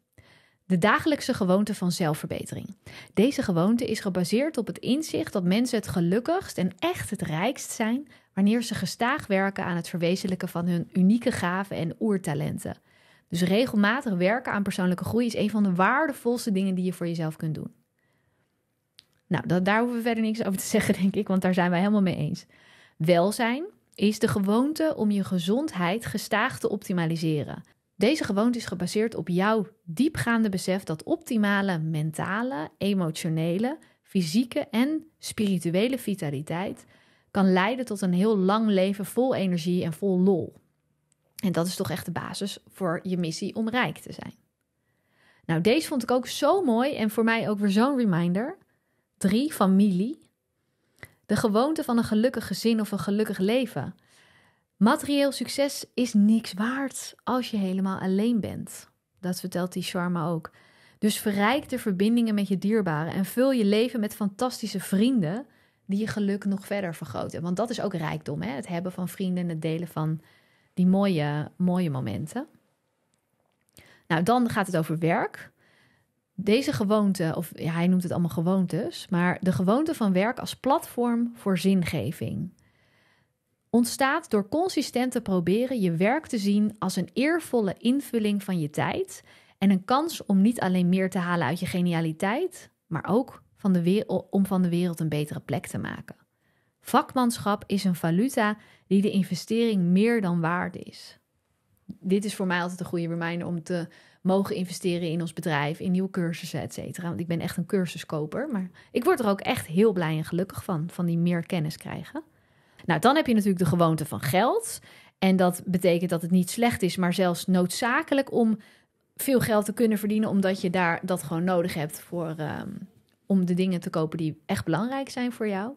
De dagelijkse gewoonte van zelfverbetering. Deze gewoonte is gebaseerd op het inzicht dat mensen het gelukkigst en echt het rijkst zijn wanneer ze gestaag werken aan het verwezenlijken van hun unieke gaven en oertalenten. Dus regelmatig werken aan persoonlijke groei is een van de waardevolste dingen die je voor jezelf kunt doen. Nou, daar hoeven we verder niks over te zeggen, denk ik, want daar zijn wij helemaal mee eens. Welzijn is de gewoonte om je gezondheid gestaag te optimaliseren. Deze gewoonte is gebaseerd op jouw diepgaande besef dat optimale mentale, emotionele, fysieke en spirituele vitaliteit kan leiden tot een heel lang leven vol energie en vol lol. En dat is toch echt de basis voor je missie om rijk te zijn. Nou, deze vond ik ook zo mooi en voor mij ook weer zo'n reminder. drie Familie. De gewoonte van een gelukkig gezin of een gelukkig leven. Materieel succes is niks waard als je helemaal alleen bent. Dat vertelt die Sharma ook. Dus verrijk de verbindingen met je dierbaren en vul je leven met fantastische vrienden die je geluk nog verder vergroten. Want dat is ook rijkdom, hè? het hebben van vrienden en het delen van die mooie, mooie momenten. Nou, dan gaat het over werk. Deze gewoonte, of hij noemt het allemaal gewoontes, maar de gewoonte van werk als platform voor zingeving ontstaat door consistent te proberen je werk te zien als een eervolle invulling van je tijd en een kans om niet alleen meer te halen uit je genialiteit, maar ook van de om van de wereld een betere plek te maken. Vakmanschap is een valuta die de investering meer dan waard is. Dit is voor mij altijd een goede reminder om te mogen investeren in ons bedrijf, in nieuwe cursussen, et cetera. Want ik ben echt een cursuskoper, maar ik word er ook echt heel blij en gelukkig van, van die meer kennis krijgen. Nou, dan heb je natuurlijk de gewoonte van geld. En dat betekent dat het niet slecht is, maar zelfs noodzakelijk om veel geld te kunnen verdienen, omdat je daar dat gewoon nodig hebt voor, ehm, om de dingen te kopen die echt belangrijk zijn voor jou.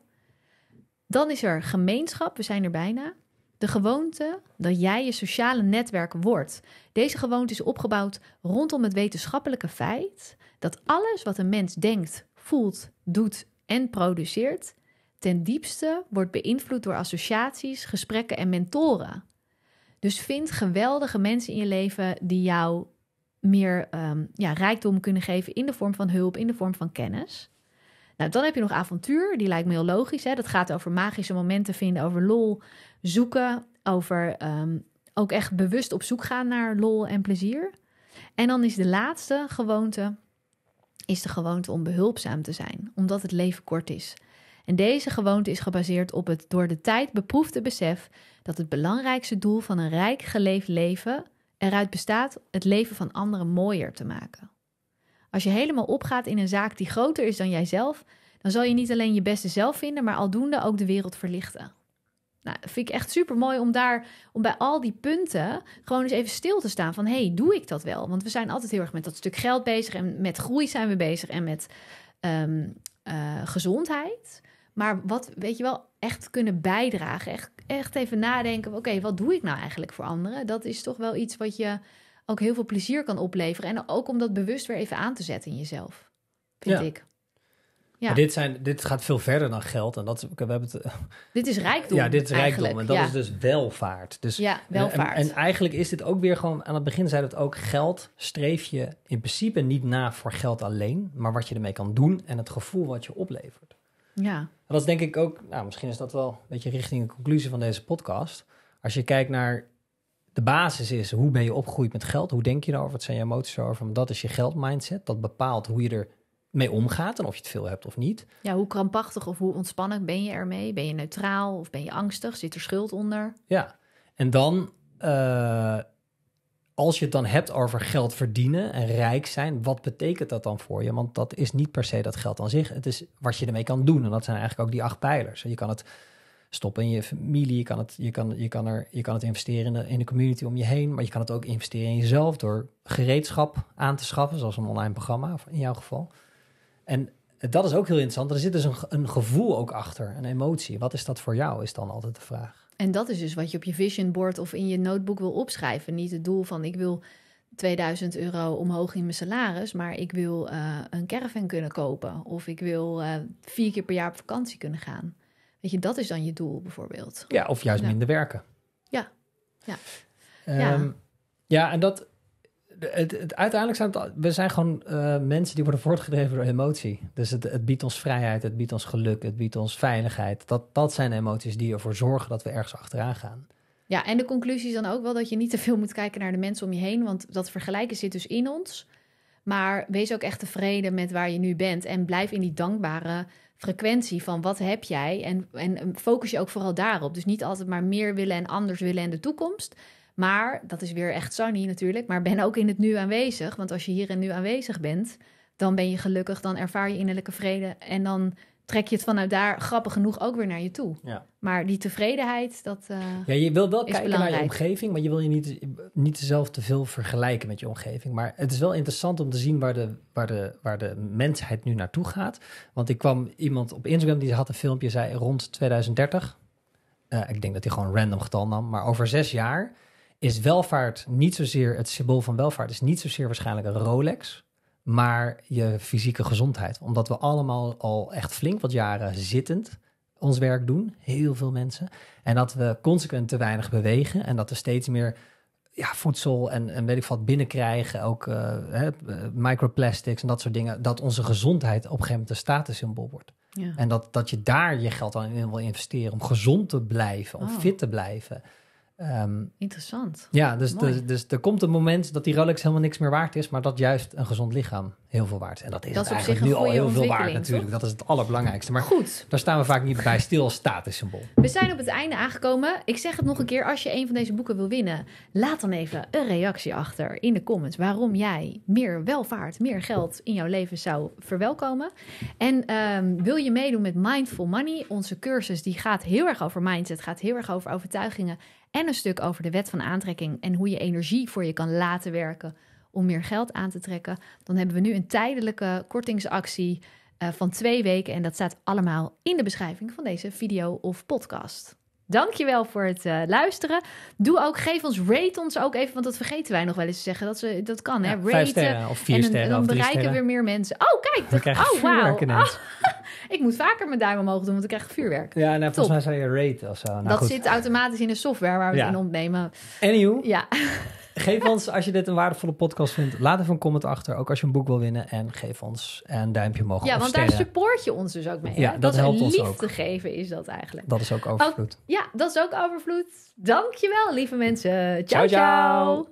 Dan is er gemeenschap, we zijn er bijna. De gewoonte dat jij je sociale netwerk wordt. Deze gewoonte is opgebouwd rondom het wetenschappelijke feit dat alles wat een mens denkt, voelt, doet en produceert, ten diepste wordt beïnvloed door associaties, gesprekken en mentoren. Dus vind geweldige mensen in je leven die jou meer ehm, ja, rijkdom kunnen geven in de vorm van hulp, in de vorm van kennis. Nou, dan heb je nog avontuur, die lijkt me heel logisch. Hè? Dat gaat over magische momenten vinden, over lol, zoeken, over ehm, ook echt bewust op zoek gaan naar lol en plezier. En dan is de laatste gewoonte, is de gewoonte om behulpzaam te zijn, omdat het leven kort is. En deze gewoonte is gebaseerd op het door de tijd beproefde besef dat het belangrijkste doel van een rijk geleefd leven eruit bestaat het leven van anderen mooier te maken. Als je helemaal opgaat in een zaak die groter is dan jijzelf, dan zal je niet alleen je beste zelf vinden, maar aldoende ook de wereld verlichten. Nou, vind ik echt super mooi om daar, om bij al die punten gewoon eens even stil te staan van, hey, doe ik dat wel? Want we zijn altijd heel erg met dat stuk geld bezig en met groei zijn we bezig en met ehm, eh, gezondheid. Maar wat, weet je wel, echt kunnen bijdragen, echt, echt even nadenken, oké, wat doe ik nou eigenlijk voor anderen? Dat is toch wel iets wat je ook heel veel plezier kan opleveren. En ook om dat bewust weer even aan te zetten in jezelf, vind ik. Ja. dit, zijn, dit gaat veel verder dan geld. En dat, we hebben het, dit is rijkdom. Ja, dit is rijkdom. En dat is dus welvaart. Dus, welvaart. En, eigenlijk is dit ook weer gewoon... Aan het begin zei dat ook, geld streef je in principe niet na voor geld alleen. Maar wat je ermee kan doen en het gevoel wat je oplevert. Ja. dat is denk ik ook... Nou, misschien is dat wel een beetje richting de conclusie van deze podcast. Als je kijkt naar de basis is hoe ben je opgegroeid met geld? Hoe denk je daarover? Wat zijn je emoties over? Dat is je geldmindset. Dat bepaalt hoe je er mee omgaat en of je het veel hebt of niet. Ja, hoe krampachtig of hoe ontspannen ben je ermee? Ben je neutraal of ben je angstig? Zit er schuld onder? Ja, en dan eh, als je het dan hebt over geld verdienen en rijk zijn, wat betekent dat dan voor je? Want dat is niet per se dat geld aan zich. Het is wat je ermee kan doen. En dat zijn eigenlijk ook die acht pijlers. Je kan het stoppen in je familie. Je kan het, je kan, je kan er, je kan het investeren in de, in de community om je heen. Maar je kan het ook investeren in jezelf door gereedschap aan te schaffen. Zoals een online programma in jouw geval. En dat is ook heel interessant. Er zit dus een, een gevoel ook achter, een emotie. Wat is dat voor jou, is dan altijd de vraag. En dat is dus wat je op je vision board of in je notebook wil opschrijven. Niet het doel van ik wil 2000 euro omhoog in mijn salaris, maar ik wil eh, een caravan kunnen kopen. Of ik wil eh, vier keer per jaar op vakantie kunnen gaan. Weet je, dat is dan je doel bijvoorbeeld. Ja, of juist minder werken. Ja, ja. Um, ja. en dat... Het, het, uiteindelijk zijn het, we zijn gewoon eh, mensen die worden voortgedreven door emotie. Dus het, het, biedt ons vrijheid, het biedt ons geluk, het biedt ons veiligheid. Dat, dat zijn emoties die ervoor zorgen dat we ergens achteraan gaan. Ja, en de conclusie is dan ook wel dat je niet te veel moet kijken naar de mensen om je heen. Want dat vergelijken zit dus in ons. Maar wees ook echt tevreden met waar je nu bent. En blijf in die dankbare frequentie van wat heb jij en, en focus je ook vooral daarop. Dus niet altijd maar meer willen en anders willen in de toekomst. Maar, dat is weer echt Sunny natuurlijk, maar ben ook in het nu aanwezig. Want als je hier en nu aanwezig bent, dan ben je gelukkig, dan ervaar je innerlijke vrede en dan trek je het vanuit daar grappig genoeg ook weer naar je toe. Ja. Maar die tevredenheid, dat. Uh, ja, je wil wel kijken naar je omgeving, maar je wil je niet, niet zelf te veel vergelijken met je omgeving. Maar het is wel interessant om te zien waar de, waar de, waar de mensheid nu naartoe gaat. Want ik kwam iemand op Instagram die had een filmpje, zei rond 2030. Eh, ik denk dat hij gewoon random getal nam, maar over zes jaar is welvaart niet zozeer het symbool van welvaart, is niet zozeer waarschijnlijk een Rolex maar je fysieke gezondheid. Omdat we allemaal al echt flink wat jaren zittend ons werk doen, heel veel mensen. En dat we consequent te weinig bewegen en dat er steeds meer ja, voedsel en, en weet ik wat binnenkrijgen, ook eh, hè, eh, microplastics en dat soort dingen, dat onze gezondheid op een gegeven moment een statussymbool wordt. Ja. En dat, dat je daar je geld aan in wil investeren om gezond te blijven, om oh. fit te blijven. Ehm, Interessant. Ja, dus, dus, dus er komt een moment dat die Rolex helemaal niks meer waard is, maar dat juist een gezond lichaam heel veel waard is. En dat is, eigenlijk nu al heel veel waard natuurlijk. Dat is het allerbelangrijkste. Maar goed, daar staan we vaak niet bij stil als statussymbool. We zijn op het einde aangekomen. Ik zeg het nog een keer, als je een van deze boeken wil winnen, laat dan even een reactie achter in de comments waarom jij meer welvaart, meer geld in jouw leven zou verwelkomen. En ehm, wil je meedoen met Mindful Money, onze cursus die gaat heel erg over mindset, gaat heel erg over overtuigingen en een stuk over de wet van aantrekking en hoe je energie voor je kan laten werken om meer geld aan te trekken. Dan hebben we nu een tijdelijke kortingsactie eh, van twee weken. En dat staat allemaal in de beschrijving van deze video of podcast. Dankjewel voor het eh, luisteren. Doe ook, geef ons, rate ons ook even, want dat vergeten wij nog wel eens te zeggen. Dat, ze, dat kan, hè? Raten. Sterren, of vier en, sterren. En dan bereiken we weer meer mensen. Oh, kijk. oh, wow! ik moet vaker mijn duim omhoog doen, want ik krijg vuurwerk. Ja, nou, volgens mij zei je rate of zo. Nou, dat zit automatisch in de software waar we het in opnemen. Anywho. Ja. Geef ons, als je dit een waardevolle podcast vindt, laat even een comment achter. Ook als je een boek wil winnen. En geef ons een duimpje omhoog. Ja, want daar support je ons dus ook mee. Ja, dat, dat, helpt ons ook. liefde geven is dat eigenlijk. Dat is ook overvloed. ja, dat is ook overvloed. Dankjewel, lieve mensen. ciao. ciao.